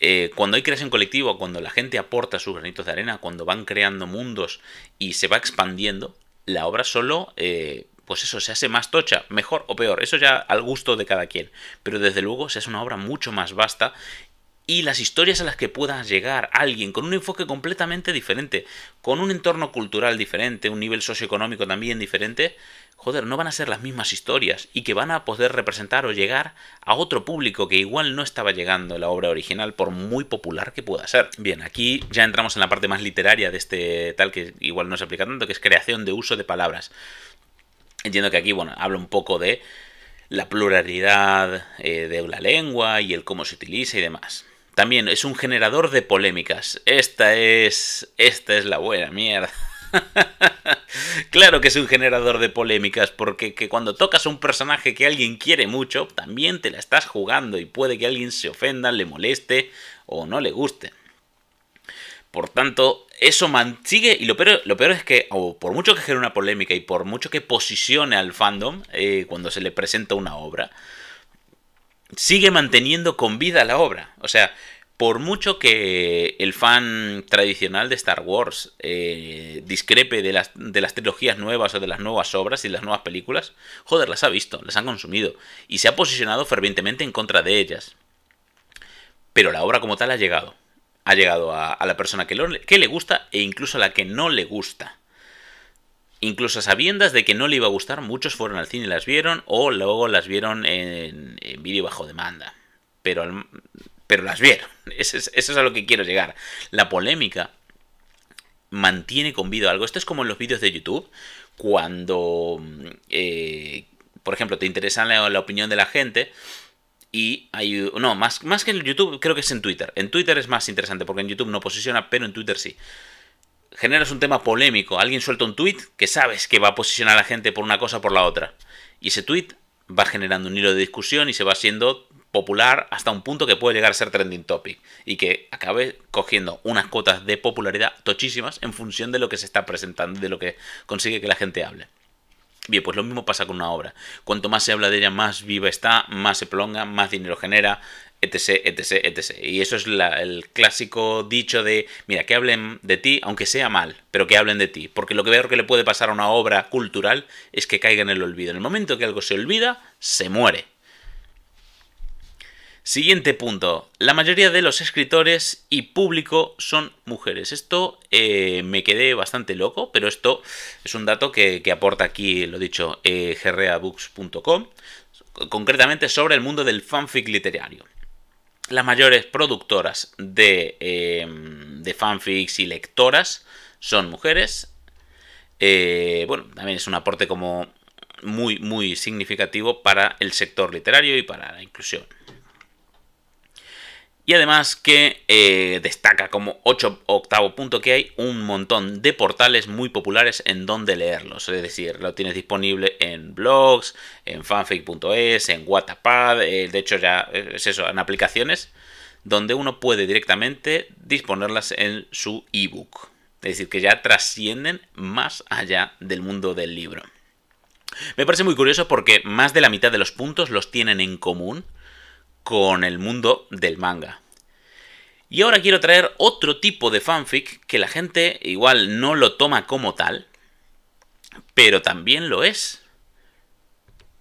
Speaker 1: Eh, cuando hay creación colectiva, cuando la gente aporta sus granitos de arena, cuando van creando mundos y se va expandiendo, la obra solo, eh, pues eso, se hace más tocha, mejor o peor, eso ya al gusto de cada quien, pero desde luego se hace una obra mucho más vasta y las historias a las que pueda llegar alguien con un enfoque completamente diferente, con un entorno cultural diferente, un nivel socioeconómico también diferente, joder, no van a ser las mismas historias y que van a poder representar o llegar a otro público que igual no estaba llegando la obra original por muy popular que pueda ser. Bien, aquí ya entramos en la parte más literaria de este tal que igual no se aplica tanto, que es creación de uso de palabras. Entiendo que aquí, bueno, habla un poco de la pluralidad eh, de la lengua y el cómo se utiliza y demás. También es un generador de polémicas. Esta es. Esta es la buena mierda. (laughs) claro que es un generador de polémicas, porque cuando tocas a un personaje que alguien quiere mucho, también te la estás jugando y puede que alguien se ofenda, le moleste o no le guste. Por tanto, eso sigue y lo peor, lo peor es que, por mucho que genere una polémica y por mucho que posicione al fandom eh, cuando se le presenta una obra, sigue manteniendo con vida la obra. O sea, por mucho que el fan tradicional de Star Wars eh, discrepe de las, de las trilogías nuevas o de las nuevas obras y las nuevas películas, joder, las ha visto, las han consumido y se ha posicionado fervientemente en contra de ellas. Pero la obra como tal ha llegado. Ha llegado a, la persona que, que le gusta e incluso a la que no le gusta incluso sabiendas de que no le iba a gustar, muchos fueron al cine y las vieron, o luego las vieron en, vídeo bajo demanda. Pero, pero las vieron. (laughs) Eso es, a lo que quiero llegar. La polémica mantiene con vida algo. Esto es como en los vídeos de YouTube, cuando, eh, por ejemplo, te interesa la, opinión de la gente. Y hay. No, más que en YouTube, creo que es en Twitter. En Twitter es más interesante porque en YouTube no posiciona, pero en Twitter sí generas un tema polémico, alguien suelta un tuit que sabes que va a posicionar a la gente por una cosa o por la otra. Y ese tuit va generando un hilo de discusión y se va haciendo popular hasta un punto que puede llegar a ser trending topic y que acabe cogiendo unas cuotas de popularidad tochísimas en función de lo que se está presentando, de lo que consigue que la gente hable. Bien, pues lo mismo pasa con una obra. Cuanto más se habla de ella, más viva está, más se prolonga, más dinero genera, etc, etc, etc. Y eso es el clásico dicho de, mira, que hablen de ti, aunque sea mal, pero que hablen de ti. Porque lo que veo que le puede pasar a una obra cultural es que caiga en el olvido. En el momento que algo se olvida, se muere. Siguiente punto. La mayoría de los escritores y público son mujeres. Esto eh, me quedé bastante loco, pero esto es un dato que, aporta aquí, lo dicho, eh, gerreabooks.com, concretamente sobre el mundo del fanfic literario las mayores productoras eh, de, fanfics y lectoras son mujeres. Eh, bueno, también es un aporte como muy, muy significativo para el sector literario y para la inclusión. Y además que eh, destaca como 8 octavo punto que hay un montón de portales muy populares en donde leerlos. Es decir, lo tienes disponible en blogs, en fanfic.es, en Wattpad. Eh, de hecho ya eh, es eso, en aplicaciones donde uno puede directamente disponerlas en su ebook. Es decir, que ya trascienden más allá del mundo del libro. Me parece muy curioso porque más de la mitad de los puntos los tienen en común con el mundo del manga. Y ahora quiero traer otro tipo de fanfic que la gente igual no lo toma como tal, pero también lo es.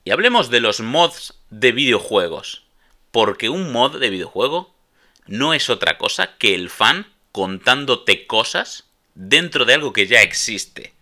Speaker 1: Y hablemos de los mods de videojuegos, porque un mod de videojuego no es otra cosa que el fan contándote cosas dentro de algo que ya existe.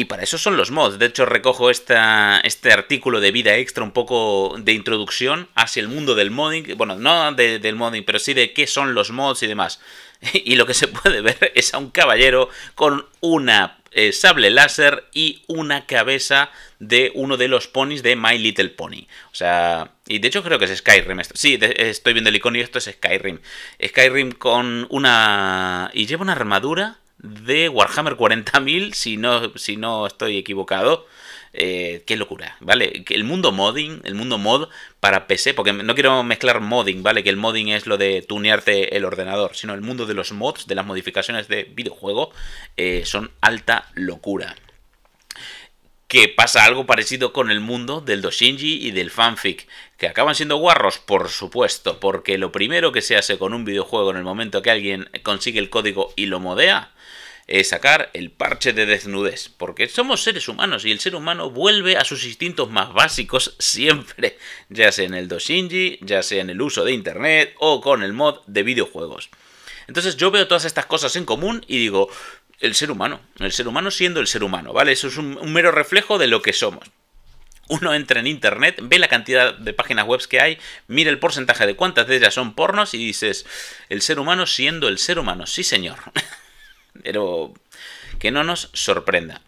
Speaker 1: Y para eso son los mods. De hecho, recojo este artículo de vida extra, un poco de introducción hacia el mundo del modding. Bueno, no del modding, pero sí de qué son los mods y demás. (laughs) Y lo que se puede ver es a un caballero con una eh, sable láser y una cabeza de uno de los ponis de My Little Pony. O sea, y de hecho creo que es Skyrim esto. Sí, estoy viendo el icono y esto es Skyrim. Skyrim con una... y lleva una armadura de Warhammer 40.000, si no, si no estoy equivocado. Eh, qué locura, ¿vale? El mundo modding, el mundo mod para PC, porque no quiero mezclar modding, ¿vale? Que el modding es lo de tunearte el ordenador, sino el mundo de los mods, de las modificaciones de videojuego, eh, son alta locura. Que pasa algo parecido con el mundo del Doshinji y del fanfic, que acaban siendo guarros, por supuesto, porque lo primero que se hace con un videojuego en el momento que alguien consigue el código y lo modea, es sacar el parche de desnudez, porque somos seres humanos y el ser humano vuelve a sus instintos más básicos siempre, (laughs) ya sea en el doshinji, ya sea en el uso de internet o con el mod de videojuegos. Entonces yo veo todas estas cosas en común y digo, el ser humano, el ser humano siendo el ser humano, ¿vale? Eso es un, un mero reflejo de lo que somos uno entra en internet, ve la cantidad de páginas web que hay, mira el porcentaje de cuántas de ellas son pornos y dices, el ser humano siendo el ser humano, sí señor. (laughs) Pero que no nos sorprenda.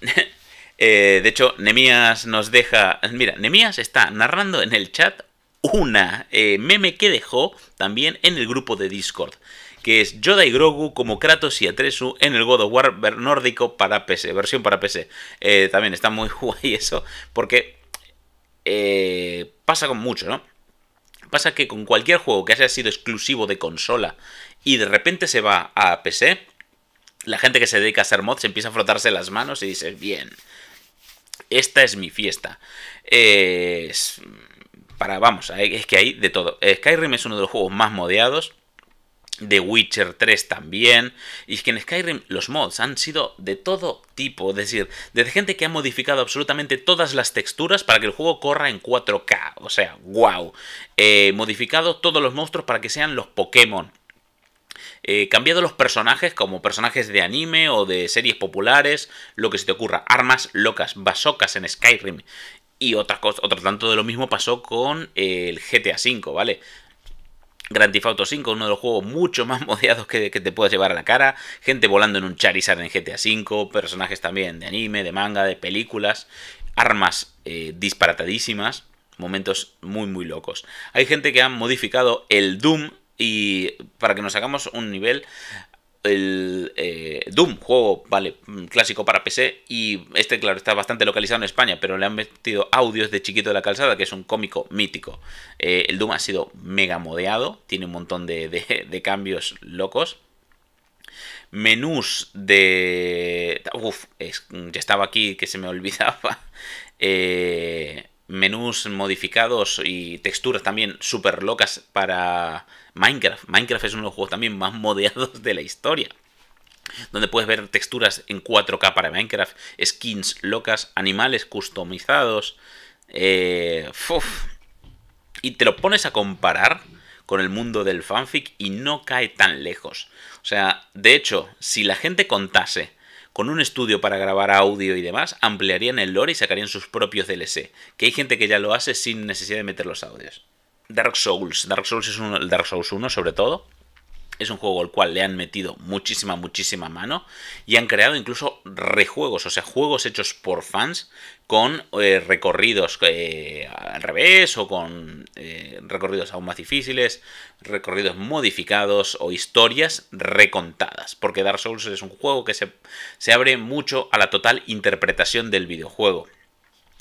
Speaker 1: (laughs) Eh, de hecho, Nemías nos deja... Mira, Nemías está narrando en el chat una eh, meme que dejó también en el grupo de Discord que es Yoda y Grogu como Kratos y Atresu en el God of War nórdico para PC, versión para PC. Eh, también está muy (laughs) guay eso, porque eh, pasa con mucho, ¿no? Pasa que con cualquier juego que haya sido exclusivo de consola y de repente se va a PC, la gente que se dedica a hacer mods empieza a frotarse las manos y dice, bien, esta es mi fiesta. Eh, para, vamos, es que hay de todo. Skyrim es uno de los juegos más modeados de Witcher 3 también. Y es que en Skyrim los mods han sido de todo tipo. Es decir, desde gente que ha modificado absolutamente todas las texturas para que el juego corra en 4K. O sea, wow. Eh, modificado todos los monstruos para que sean los Pokémon. Eh, cambiado los personajes como personajes de anime o de series populares, lo que se te ocurra, armas locas, basocas en Skyrim. Y otras cosas, otro tanto de lo mismo pasó con eh, el GTA V, ¿vale? Grand Theft Auto 5, uno de los juegos mucho más (laughs) modeados que, te puedas llevar a la cara, gente volando en un Charizard en GTA 5, personajes también de anime, de manga, de películas, armas eh, disparatadísimas, momentos muy muy locos. Hay gente que ha modificado el Doom y para que nos hagamos un nivel, el eh, Doom, juego vale, mm, clásico para PC, y este, claro, está bastante localizado en España, pero le han metido audios de Chiquito de la Calzada, que es un cómico mítico. Eh, el Doom ha sido mega modeado, tiene un montón de, cambios locos. Menús de. Uf, ya estaba aquí que se me olvidaba. (laughs) Eh, menús modificados y texturas también súper locas para Minecraft. Minecraft es uno de los juegos también más modeados de la historia donde puedes ver texturas en 4K para Minecraft, skins locas, animales customizados. Eh, y te lo pones a comparar con el mundo del fanfic y no cae tan lejos. O sea, de hecho, si la gente contase con un estudio para grabar audio y demás, ampliarían el lore y sacarían sus propios DLC, que hay gente que ya lo hace sin necesidad de meter los audios. Dark Souls. Dark Souls es un, Dark Souls 1 sobre todo. Es un juego al cual le han metido muchísima, muchísima mano y han creado incluso rejuegos, o sea, juegos hechos por fans con eh, recorridos eh, al revés o con eh, recorridos aún más difíciles, recorridos modificados o historias recontadas, porque Dark Souls es un juego que se, se abre mucho a la total interpretación del videojuego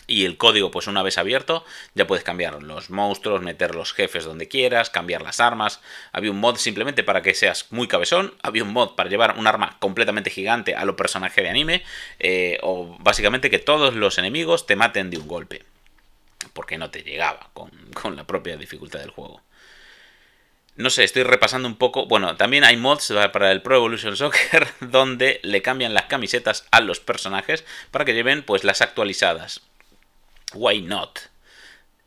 Speaker 1: y el código, pues una vez abierto, ya puedes cambiar los monstruos, meter los jefes donde quieras, cambiar las armas. Había un mod simplemente para que seas muy cabezón, había un mod para llevar un arma completamente gigante a los personajes de anime, eh, o básicamente que todos los enemigos te maten de un golpe, porque no te llegaba con, la propia dificultad del juego. No sé, estoy repasando un poco. Bueno, también hay mods para el Pro Evolution Soccer (laughs) donde le cambian las camisetas a los personajes para que lleven pues las actualizadas. Why Not.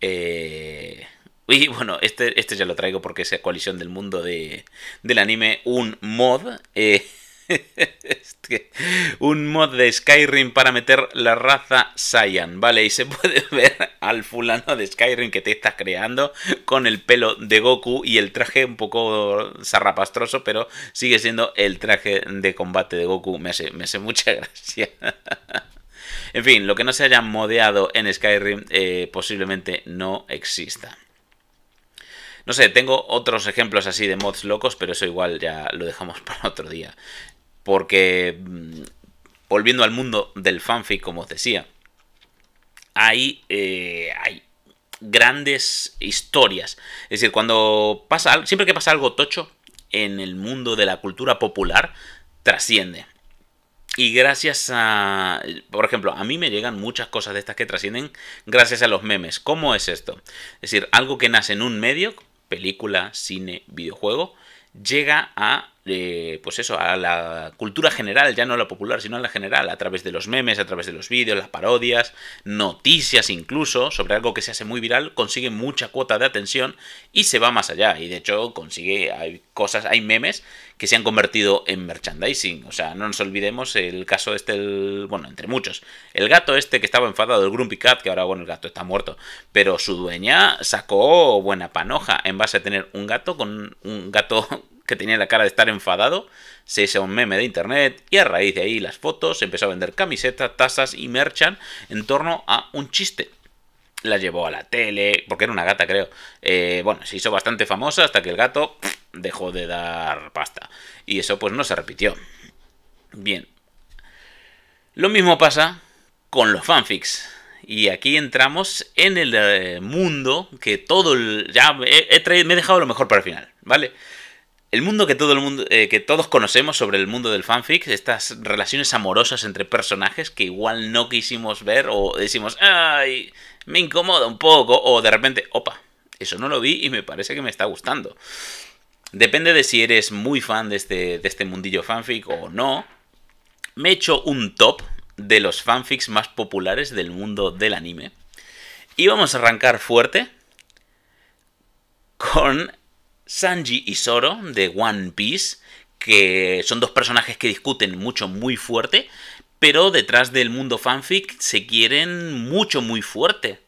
Speaker 1: Eh, y bueno, este, este ya lo traigo porque es Coalición del Mundo del Anime, un mod. Eh, (laughs) este, un mod de Skyrim para meter la raza Saiyan, ¿vale? Y se puede (laughs) ver al fulano de Skyrim que te estás creando con el pelo de Goku y el traje un poco zarrapastroso, pero sigue siendo el traje de combate de Goku. Me me hace mucha (laughs) gracia. En fin, lo que no se haya modeado en Skyrim eh, posiblemente no exista. No sé, tengo otros ejemplos así de mods locos, pero eso igual ya lo dejamos (laughs) para otro día. Porque, mm, volviendo al mundo del fanfic, como os decía, hay, eh, hay grandes historias. Es decir, cuando pasa siempre que pasa algo tocho en el mundo de la cultura popular, trasciende. Y gracias a, por ejemplo, a mí me llegan muchas cosas de estas que trascienden gracias a los memes. ¿Cómo es esto? Es decir, algo que nace en un medio, película, cine, videojuego, llega a eh, pues eso, a la cultura general, ya no a la popular, sino a la general, a través de los memes, a través de los vídeos, las parodias, noticias incluso, sobre algo que se hace muy viral, consigue mucha cuota de atención y se va más allá. Y de hecho, consigue, hay cosas, hay memes que se han convertido en merchandising. O sea, no nos olvidemos el caso este, bueno, entre muchos. El gato este que estaba enfadado, el Grumpy Cat, que ahora, bueno, el gato está muerto, pero su dueña sacó buena panoja en base a tener un gato con un gato que tenía la cara de estar enfadado, se hizo un meme de internet y a raíz de ahí las fotos empezó a vender camisetas, tazas y merchan en torno a un chiste. La llevó a la tele, porque era una gata creo. Eh, bueno, se hizo bastante famosa hasta que el gato dejó de dar pasta. Y eso pues no se repitió. Bien. Lo mismo pasa con los fanfics. Y aquí entramos en el eh, mundo que todo el... Ya he, me he dejado lo mejor para el final, ¿vale? El mundo que todo el mundo eh, que todos conocemos sobre el mundo del fanfic, estas relaciones amorosas entre personajes que igual no quisimos ver o decimos, "Ay, me incomoda un poco" o de repente, "Opa, eso no lo vi y me parece que me está gustando." Depende de si eres muy fan de este, de este mundillo fanfic o no. Me he hecho un top de los fanfics más populares del mundo del anime. Y vamos a arrancar fuerte con Sanji y Zoro de One Piece, que son dos personajes que discuten mucho muy fuerte, pero detrás del mundo fanfic se quieren mucho muy fuerte.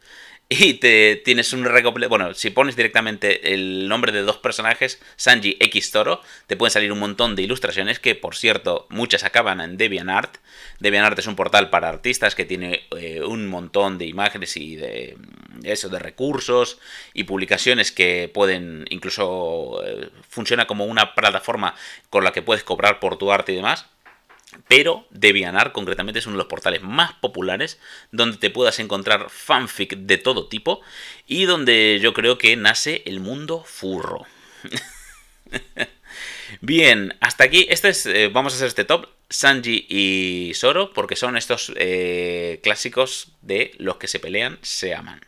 Speaker 1: (laughs) y te tienes un recople. Bueno, si pones directamente el nombre de dos personajes, Sanji X Toro, te pueden salir un montón de ilustraciones que, por cierto, muchas acaban en DeviantArt. DeviantArt es un portal para artistas que tiene eh, un montón de imágenes y de mm, eso, de recursos y publicaciones que pueden incluso eh, funciona como una plataforma con la que puedes cobrar por tu arte y demás. Pero DeviantArt concretamente es uno de los portales más populares donde te puedas encontrar fanfic de todo tipo y donde yo creo que nace el mundo furro. (laughs) Bien, hasta aquí. Este eh, vamos a hacer este top. Sanji y Soro. porque son estos eh, clásicos de los que se pelean, se aman.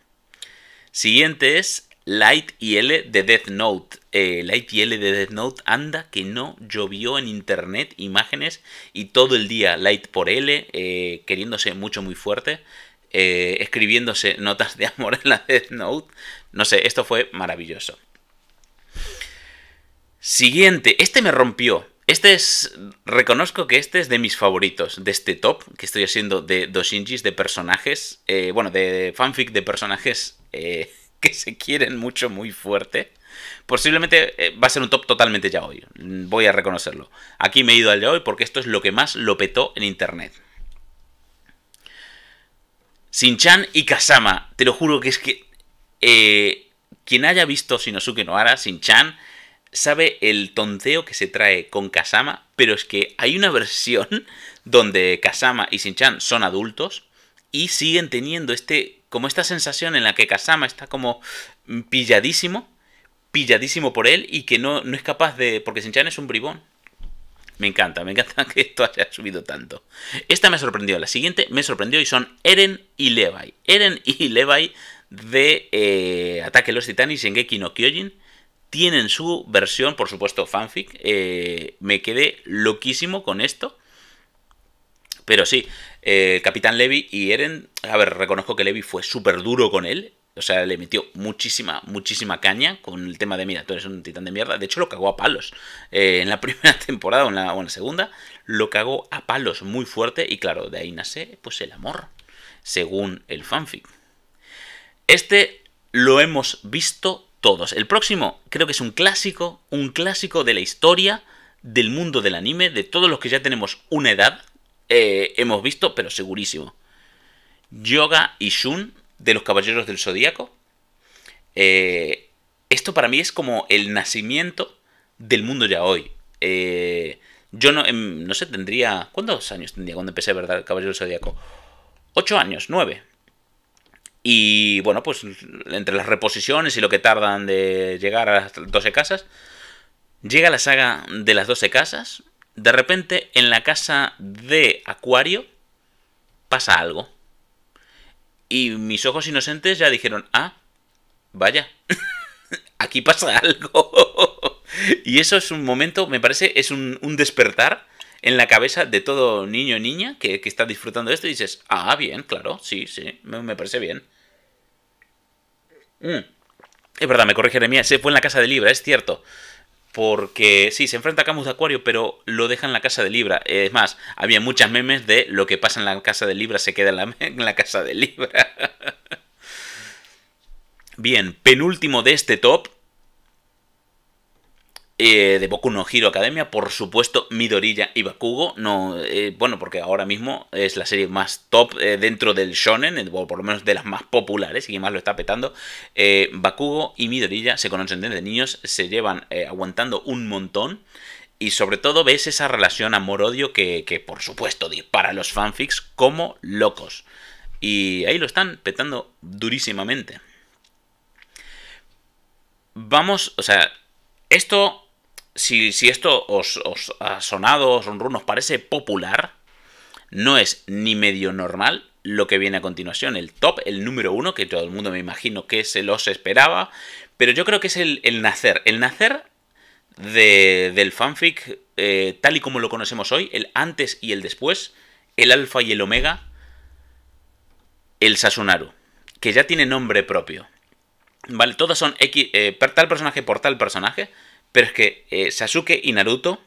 Speaker 1: Siguiente es Light y L de Death Note. Eh, light y L de Death Note anda que no llovió en internet imágenes y todo el día Light por L, eh, queriéndose mucho muy fuerte, eh, escribiéndose (laughs) notas de amor en la Death Note. No sé, esto fue maravilloso. Siguiente, este me rompió. Este es, reconozco que este es de mis favoritos, de este top que estoy haciendo de dos inchis de personajes, bueno, de fanfic de personajes (laughs) que se quieren mucho, muy fuerte. Posiblemente eh, va a ser un top totalmente ya hoy. Voy a reconocerlo. Aquí me he ido al de hoy porque esto es lo que más lo petó en internet. Sinchan y Kasama. Te lo juro que es que. Eh, quien haya visto Shinosuke Noara, Sinchan, sabe el tonteo que se trae con Kasama. Pero es que hay una (laughs) versión donde Kasama y Sinchan son adultos y siguen teniendo este. como esta sensación en la que Kasama está como pilladísimo pilladísimo por él y que no, no es capaz de... porque Sinchan es un bribón. Me encanta, me encanta (laughs) que esto haya subido tanto. Esta me sorprendió, la siguiente me sorprendió y son Eren y Levi. Eren y (laughs) Levi de eh, Ataque a los Titanes en Geki no Kyojin tienen su versión, por supuesto, fanfic. Eh, me quedé loquísimo con esto. Pero sí, eh, Capitán Levi y Eren, a ver, reconozco que Levi fue súper duro con él o sea, le metió muchísima, muchísima caña con el tema de, mira, tú eres un titán de mierda. De hecho, lo cagó a palos. Eh, en la (laughs) primera temporada o en la, segunda, lo cagó a palos muy fuerte. Y claro, de ahí nace, pues, el amor, según el fanfic. Este lo hemos visto todos. El próximo creo que es un clásico, un clásico de la historia del mundo del anime, de todos los que ya tenemos una edad, eh, hemos visto, pero segurísimo. Yoga y Shun de los Caballeros del Zodíaco. Eh, esto para mí es como el nacimiento del mundo ya hoy. Eh, yo no, em, no sé, tendría. ¿Cuántos años tendría cuando empecé a ver el Caballero del Zodíaco? Ocho años, nueve. Y bueno, pues entre las reposiciones y lo que tardan de llegar a las 12 casas, llega la saga de las 12 casas. De repente, en la casa de Acuario pasa algo. Y mis ojos inocentes ya dijeron, ah, vaya, (laughs) aquí pasa algo. (laughs) y eso es un momento, me parece, es un, un despertar en la cabeza de todo niño o niña que, está disfrutando de esto y dices, ah, bien, claro, sí, sí, me, parece bien. Mm. Es verdad, me corrige Jeremías, se fue en la casa de Libra, es cierto porque sí, se enfrenta a Camus de Acuario, pero lo deja en la casa de Libra. Es más, había muchas memes de lo que pasa en la casa de Libra se queda en la, (laughs) casa de Libra. (laughs) Bien, penúltimo de este top, eh, de Boku no Hero Academia, por supuesto, Midorilla y Bakugo, no, eh, bueno, porque ahora mismo es la serie más top eh, dentro del shonen, o por lo menos de las más populares y que más lo está petando. Bakugo y Midorilla se conocen desde niños, se llevan aguantando un montón. Y sobre todo ves esa relación amor-odio que, que, por supuesto, dispara a los fanfics como locos. Y ahí lo están petando durísimamente. Vamos, o sea, esto si, esto os, ha sonado, os parece popular, no es ni medio normal lo que viene a continuación. El top, el número uno, que todo el mundo me imagino que se los esperaba, pero yo creo que es el, nacer. El nacer del fanfic eh, tal y como lo conocemos hoy, el antes y el después, el alfa y el omega, el Sasunaru, que ya tiene nombre propio. Vale, todas son X, eh, tal personaje por tal personaje, pero es que eh, Sasuke y Naruto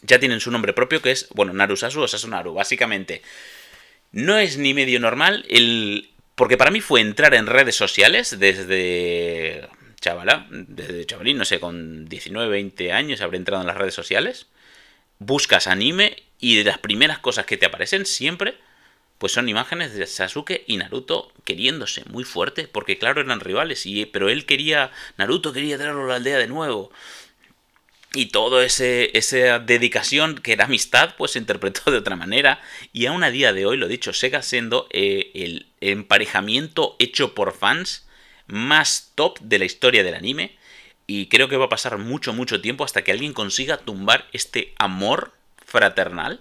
Speaker 1: ya tienen su nombre propio, que es, bueno, Naru Sasu o Sasu Naru, básicamente. No es ni medio normal el... Porque para mí fue entrar en redes sociales desde chavala, desde chavalín, no sé, con 19, 20 años habré entrado en las redes sociales. Buscas anime y de las primeras cosas que te aparecen siempre pues son imágenes de Sasuke y Naruto queriéndose muy fuerte, porque claro eran rivales, y, pero él quería, Naruto quería traerlo a la aldea de nuevo. Y todo esa dedicación que era amistad, pues se interpretó de otra manera. Y aún a día de hoy, lo dicho, Sega siendo eh, el emparejamiento hecho por fans más top de la historia del anime. Y creo que va a pasar mucho, mucho tiempo hasta que alguien consiga tumbar este amor fraternal.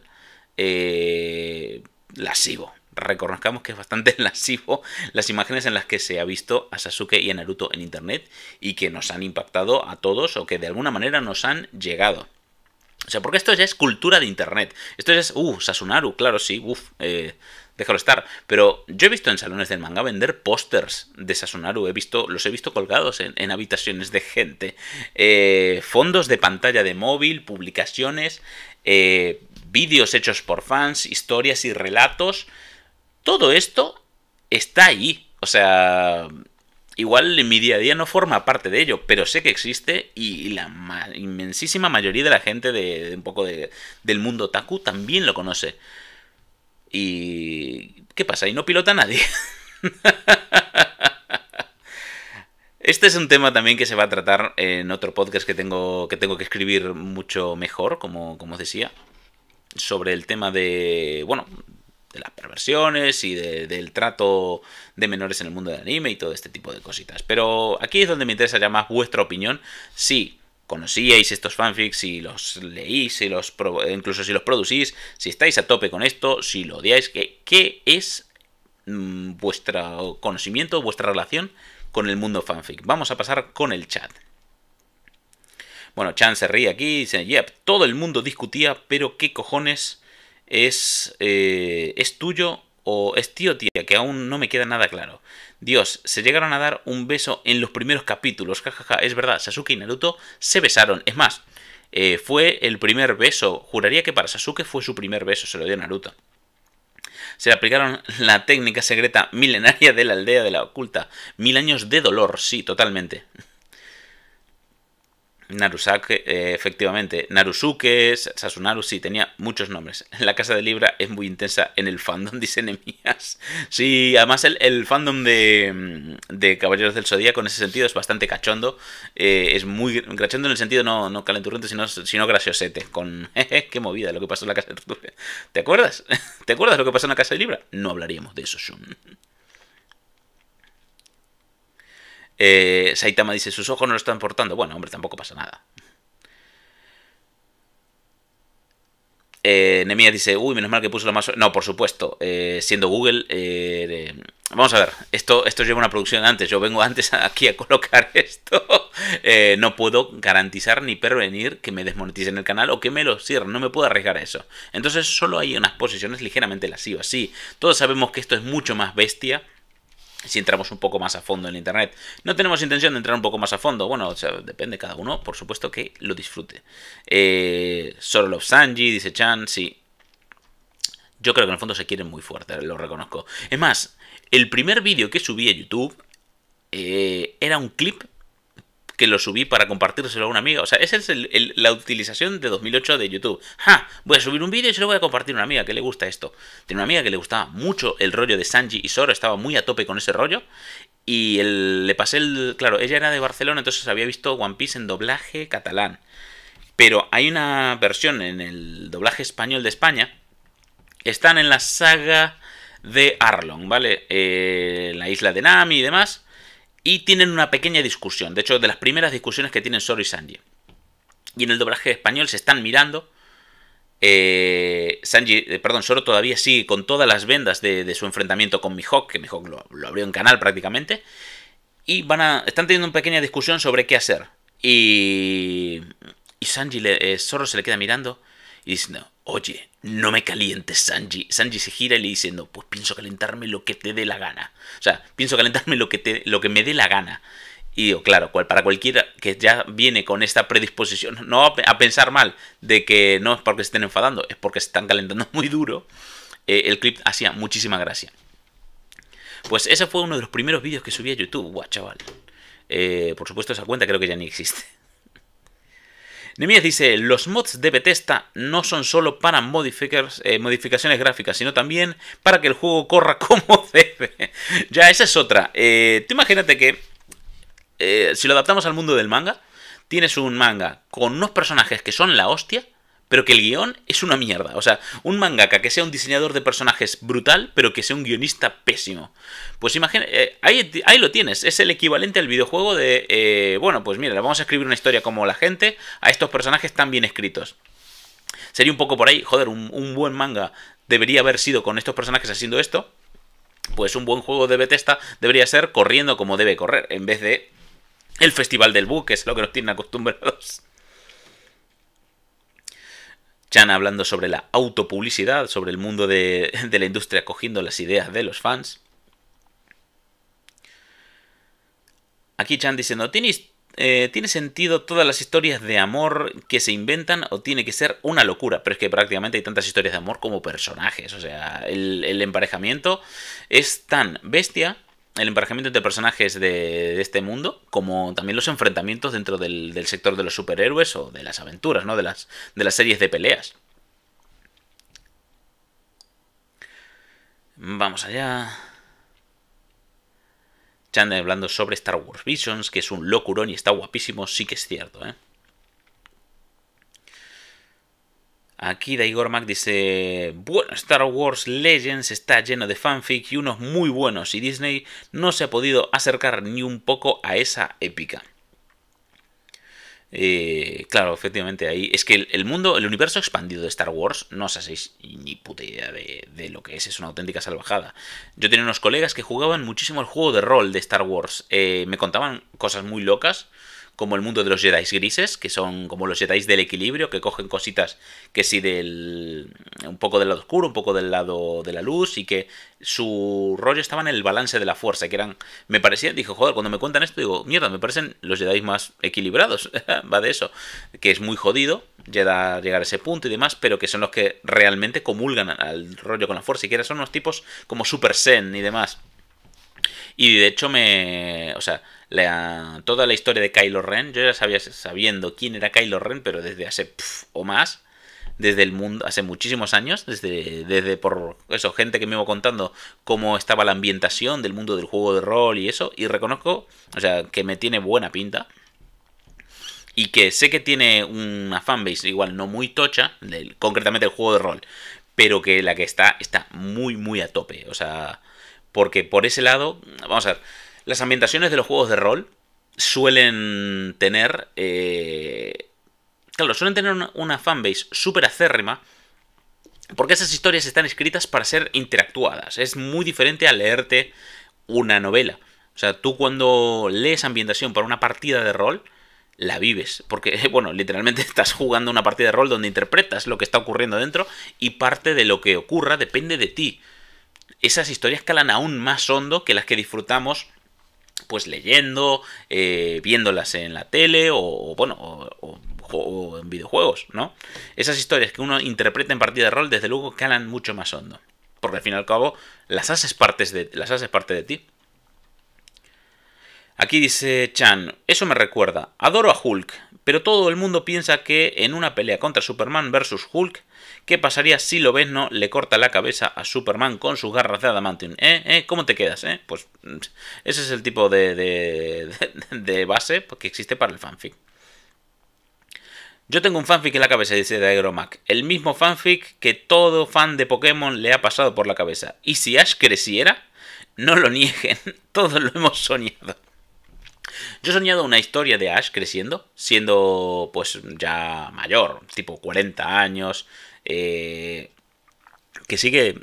Speaker 1: Eh, lascivo. Reconozcamos que es bastante (laughs) lascivo las imágenes en las que se ha visto a Sasuke y a Naruto en internet y que nos han impactado a todos o que de alguna manera nos han llegado. O sea, porque esto ya es cultura de internet. Esto ya es, uh, Sasunaru, claro, sí, uff, eh, déjalo estar. Pero yo he visto en salones del manga vender pósters de Sasunaru, he visto, los he visto colgados en, habitaciones de gente, eh, fondos de pantalla de móvil, publicaciones, eh, vídeos hechos por fans, historias y relatos. Todo esto está ahí. O sea, igual en mi día a día no forma parte de ello, pero sé que existe y la inmensísima mayoría de la gente de, un poco del mundo taku también lo conoce. ¿Y qué pasa? Y no pilota nadie. (laughs) Este es un tema también que se va a tratar en otro podcast que tengo que, tengo que escribir mucho mejor, como, como decía sobre el tema de, bueno, de las perversiones y del trato de menores en el mundo del anime y todo este tipo de cositas. Pero aquí es donde me interesa ya más vuestra opinión. Si conocíais estos fanfics, si los leís, los incluso si los producís, si estáis a tope con esto, si lo odiáis, ¿qué, qué es mm, vuestro conocimiento, vuestra relación con el mundo fanfic? Vamos a pasar con el chat. Bueno, Chan se ríe aquí, yep, todo el mundo discutía, pero qué cojones es, eh, es tuyo o es tío tía, que aún no me queda nada claro. Dios, se llegaron a dar un beso en los primeros capítulos, jajaja, es verdad, Sasuke y Naruto se besaron, es más, eh, fue el primer beso, juraría que para Sasuke fue su primer beso, se lo dio Naruto se le aplicaron la técnica secreta milenaria de la aldea de la oculta. Mil años de dolor, sí, totalmente. Narusake, eh, efectivamente, Narusuke, Sasunaru, sí, tenía muchos nombres. (laughs) La casa de Libra es muy intensa en el fandom, (laughs) dice enemías Sí, además el, el fandom de, mm, de, Caballeros del Zodíaco con ese sentido es bastante cachondo. Eh, es muy cachondo en el sentido no, no calenturriente, sino, sino graciosete. Con, (laughs) qué movida lo que pasó en la casa de Libra. ¿Te acuerdas? ¿Te acuerdas lo que pasó en la casa de Libra? No hablaríamos de eso, Shun. Eh, Saitama dice, sus ojos no lo están portando. Bueno, hombre, tampoco pasa nada. Eh, Nemia dice, uy, menos mal que puso lo más... No, por supuesto, eh, siendo Google... vamos a ver, esto, esto lleva una producción antes, yo vengo antes (laughs) aquí a colocar esto. (laughs) no puedo garantizar ni prevenir que me desmoneticen el canal o que me lo cierren, no me puedo arriesgar a eso. Entonces solo hay unas posiciones ligeramente lascivas, sí. Todos sabemos que esto es mucho más bestia si entramos un poco más a fondo en Internet. No tenemos intención de entrar un poco más a fondo. Bueno, depende cada uno, por supuesto, que lo disfrute. Eh, Solo Love Sanji, dice Chan, sí. Yo creo que en el fondo se quieren muy fuerte, lo reconozco. Es más, el primer vídeo que subí a YouTube eh, era un clip que lo subí para compartírselo a un amigo. O sea, esa es la utilización de 2008 de YouTube. ¡Ja! Voy a subir un vídeo y se lo voy a compartir a una amiga que le gusta esto. Tiene una amiga que le gustaba mucho el rollo de Sanji y Soro. estaba muy a tope con ese rollo. Y le pasé el... Claro, ella era de Barcelona, entonces había visto One Piece en doblaje catalán. Pero hay una versión en el doblaje español de España. Están en la saga de Arlong, ¿vale? Eh, la isla de Nami y demás y tienen una pequeña discusión, de hecho de las primeras discusiones que tienen Zoro y Sanji. Y en el doblaje español se están mirando, eh, Sanji, eh, perdón, Zoro todavía sigue con todas las vendas de, su enfrentamiento con Mihawk, que Mihawk lo, abrió en canal prácticamente, y van a, están teniendo una pequeña discusión sobre qué hacer. Y, y Sanji, le, eh, se le queda mirando y dice, no, oye, no me calientes, Sanji. Sanji se gira y le dice, no, pues pienso calentarme lo que te dé la gana. O sea, pienso calentarme lo que, te, lo que me dé la gana. Y digo, claro, cual, para cualquiera que ya viene con esta predisposición, no a, pensar mal de que no es porque se estén enfadando, es porque se están calentando (laughs) muy duro, eh, el clip hacía muchísima gracia. Pues ese fue uno de los primeros vídeos que subí a YouTube, guau, chaval. Eh, por supuesto, esa cuenta creo que ya ni existe. Nemías dice, los mods de Bethesda no son solo para eh, modificaciones gráficas, sino también para que el juego corra (laughs) como debe. ya, esa es otra. Eh, tú imagínate que eh, si lo adaptamos al mundo del manga, tienes un manga con unos personajes que son la hostia, pero que el guión es una mierda. O sea, un mangaka que sea un diseñador de personajes brutal, pero que sea un guionista pésimo. Pues imagina, eh, ahí, lo tienes, es el equivalente al videojuego de, eh, bueno, pues mira, vamos a escribir una historia como la gente a estos personajes tan bien escritos. Sería un poco por ahí, joder, un, buen manga debería haber sido con estos personajes haciendo esto. Pues un buen juego de Bethesda debería ser corriendo como debe correr, en vez de el festival del buque que es lo que nos tienen acostumbrados. Chan hablando sobre la autopublicidad, sobre el mundo de, la industria cogiendo las ideas de los fans. Aquí Chan diciendo, eh, ¿tiene sentido todas las historias de amor que se inventan o tiene que ser una locura? Pero es que prácticamente hay tantas historias de amor como personajes. O sea, el emparejamiento es tan bestia el emparejamiento de personajes de, este mundo, como también los enfrentamientos dentro del, sector de los superhéroes o de las aventuras, ¿no? De las, de las series de peleas. Vamos allá. Chandler hablando sobre Star Wars Visions, que es un locurón y está guapísimo, sí que es cierto, ¿eh? Aquí Daigor Mac dice, bueno, Star Wars Legends está lleno de fanfic y unos muy buenos y Disney no se ha podido acercar ni un poco a esa épica. Eh, claro, efectivamente ahí. Es que el, mundo, el universo expandido de Star Wars, no os hacéis ni puta idea de, lo que es, es una auténtica salvajada. Yo tenía unos colegas que jugaban muchísimo el juego de rol de Star Wars. Eh, me contaban cosas muy locas como el mundo de los Jedi grises, que son como los Jedi del equilibrio, que cogen cositas que sí del un poco del lado oscuro, un poco del lado de la luz y que su rollo estaba en el balance de la fuerza, que eran me parecía, dije, joder, cuando me cuentan esto digo, mierda, me parecen los Jedi más equilibrados, (laughs) va de eso, que es muy jodido llegar a ese punto y demás, pero que son los que realmente comulgan al rollo con la fuerza y que eran, son unos tipos como super Sen y demás. Y de hecho me, o sea, la, toda la historia de Kylo Ren. Yo ya sabía sabiendo quién era Kylo Ren, pero desde hace o más, desde el mundo, hace muchísimos años, desde, desde por eso, gente que me iba contando cómo estaba la ambientación del mundo del juego de rol y eso, y reconozco, o sea, que me tiene buena pinta. Y que sé que tiene una fanbase igual no muy tocha, concretamente el juego de rol, pero que la que está está muy, muy a tope. O sea, porque por ese lado, vamos a ver, las ambientaciones de los juegos de rol suelen tener. Eh, claro, suelen tener una, una fanbase súper acérrima. Porque esas historias están escritas para ser interactuadas. Es muy diferente a leerte una novela. O sea, tú cuando lees ambientación para una partida de rol, la vives. Porque, (laughs) bueno, literalmente estás jugando una partida de rol donde interpretas lo que está ocurriendo dentro y parte de lo que ocurra depende de ti. Esas historias calan aún más hondo que las que disfrutamos pues leyendo, eh, viéndolas en la tele o, bueno, o, en videojuegos, ¿no? Esas historias que uno interpreta en partida de rol, desde luego calan mucho más hondo. Porque al fin y al cabo, las haces, de, las haces parte de ti. Aquí dice Chan, eso me recuerda, adoro a Hulk, pero todo el mundo piensa que en una pelea contra Superman vs Hulk ¿Qué pasaría si no le corta la cabeza a Superman con sus garras de adamantium? ¿Eh? ¿Eh? ¿Cómo te quedas? Eh? Pues mm, ese es el tipo de, (laughs) de, base que existe para el fanfic. Yo tengo un fanfic en la cabeza, dice Daigromac. El mismo fanfic que todo fan de Pokémon le ha pasado por la cabeza. Y si Ash creciera, no lo nieguen, (laughs) todos lo hemos soñado. Yo he soñado una historia de Ash creciendo, siendo pues ya mayor, tipo 40 años, eh, que sigue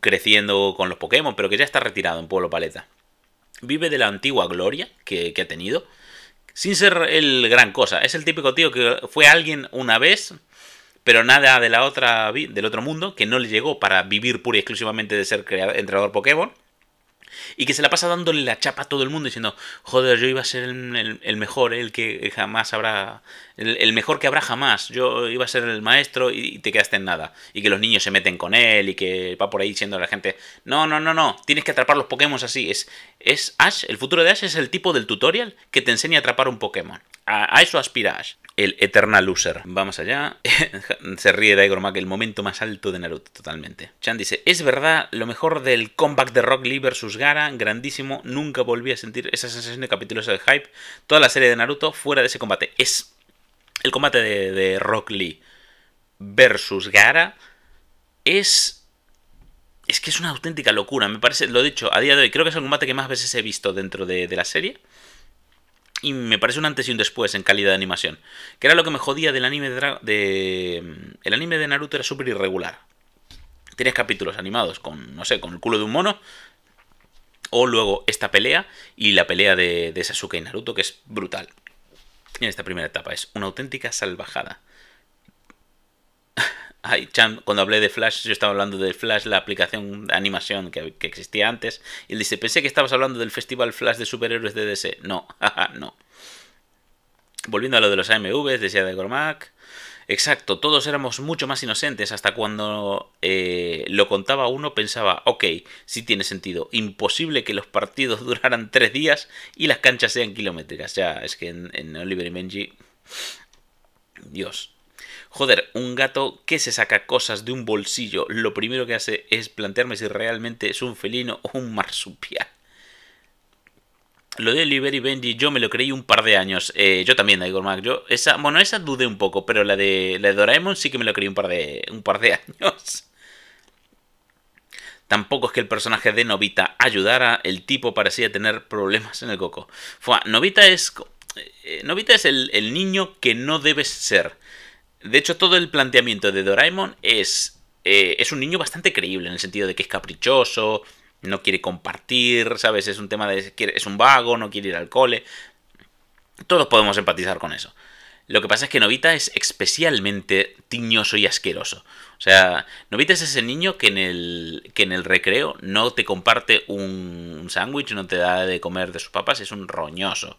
Speaker 1: creciendo con los Pokémon, pero que ya está retirado en Pueblo Paleta. Vive de la antigua gloria que, ha tenido, sin ser el gran cosa. Es el típico tío que fue alguien una vez, pero nada de la otra, del otro mundo, que no le llegó para vivir pura y exclusivamente de ser entrenador Pokémon y que se la pasa dándole la chapa a todo el mundo diciendo, joder, yo iba a ser el, mejor, el que jamás habrá, el, mejor que habrá jamás, yo iba a ser el maestro y, te quedaste en nada. Y que los niños se meten con él y que va por ahí diciendo a la gente, no, no, no, no, tienes que atrapar los Pokémon así. Es, es Ash, el futuro de Ash es el tipo del tutorial que te enseña a atrapar un Pokémon. A, eso aspiras. El Eternal Loser. Vamos allá. (laughs) Se ríe de el momento más alto de Naruto, totalmente. Chan dice, es verdad, lo mejor del comeback de Rock Lee versus Gara, grandísimo, nunca volví a sentir esa sensación de capítulos de hype. Toda la serie de Naruto fuera de ese combate. Es el combate de, Rock Lee versus Gara es es que es una auténtica locura, me parece, lo he dicho, a día de hoy creo que es el combate que más veces he visto dentro de la serie y me parece un antes y un después en calidad de animación. Que era lo que me jodía del anime de, mm, El anime de Naruto era súper irregular. Tienes capítulos animados con, no sé, con el culo de un mono. O luego esta pelea y la pelea de, de Sasuke y Naruto, que es brutal. En esta primera etapa es una auténtica salvajada. (laughs) Ay, Chan, cuando hablé de Flash, yo estaba hablando de Flash, la aplicación de animación que, existía antes. Y él dice, pensé que estabas hablando del Festival Flash de Superhéroes de DC. No, (laughs) jaja, no. Volviendo a lo de los AMVs, decía de Gormac. Exacto, todos éramos mucho más inocentes hasta cuando eh, lo contaba uno pensaba, ok, sí tiene sentido, imposible que los partidos (laughs) duraran tres días y las canchas sean kilométricas. Ya, es que en, en Oliver y Benji, Dios. Joder, un gato que se saca cosas de un bolsillo, lo primero que hace es plantearme si realmente es un felino o un marsupial. Lo de Oliver y Benji, yo me lo creí un par de años. Eh, yo también, Igor Mac. Yo esa, bueno, esa dudé un poco, pero la de, la de Doraemon sí que me lo creí un par de, un par de (laughs) años. Tampoco es que el personaje de Novita ayudara, el tipo parecía tener problemas en el coco. Novita es. Eh, Novita es el, el, niño que no debes ser. De hecho, todo el planteamiento de Doraemon es, eh, es un niño bastante creíble, en el sentido de que es caprichoso, no quiere compartir, ¿sabes? Es un tema de... es un vago, no quiere ir al cole. Todos podemos empatizar con eso. Lo que pasa es que Novita es especialmente tiñoso y asqueroso. O sea, Novita es ese niño que en el, que en el recreo no te comparte un sándwich, no te da de comer de sus papas, es un roñoso.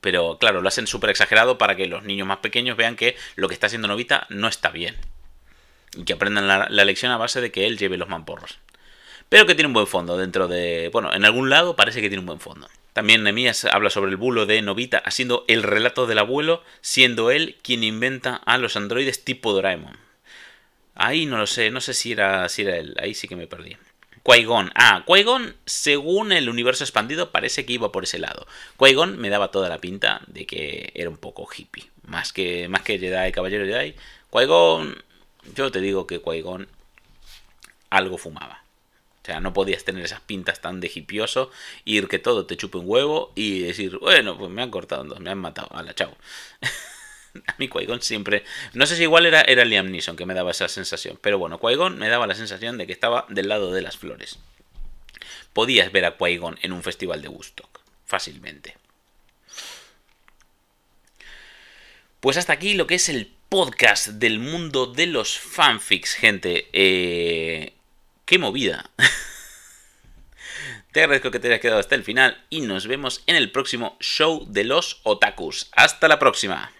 Speaker 1: Pero claro, lo hacen súper exagerado para que los niños más pequeños vean que lo que está haciendo Novita no está bien. Y que aprendan la, lección a base de que él lleve los mamporros. Pero que tiene un buen fondo dentro de... Bueno, en algún lado parece que tiene un buen fondo. También Nemías habla sobre el bulo de Novita haciendo el relato del abuelo, siendo él quien inventa a los androides tipo Doraemon. Ahí no lo sé, no sé si era, si era él, ahí sí que me perdí qui Ah, qui según el universo expandido, parece que iba por ese lado. qui me daba toda la pinta de que era un poco hippie. Más que, más que Jedi, Caballero Jedi. qui yo te digo que qui algo fumaba. O sea, no podías tener esas pintas tan de hippioso, ir que todo te chupe un huevo y decir, bueno, pues me han cortado me han matado, hala, chao. (laughs) a mí qui siempre. No sé si igual era, era Liam Neeson que me daba esa sensación, pero bueno, qui me daba la sensación de que estaba del lado de las flores. Podías ver a qui en un festival de Woodstock, fácilmente. Pues hasta aquí lo que es el podcast del mundo de los fanfics, gente. Eh, ¡Qué movida! (laughs) Te agradezco que te hayas quedado hasta el final y nos vemos en el próximo show de los otakus. Hasta la próxima.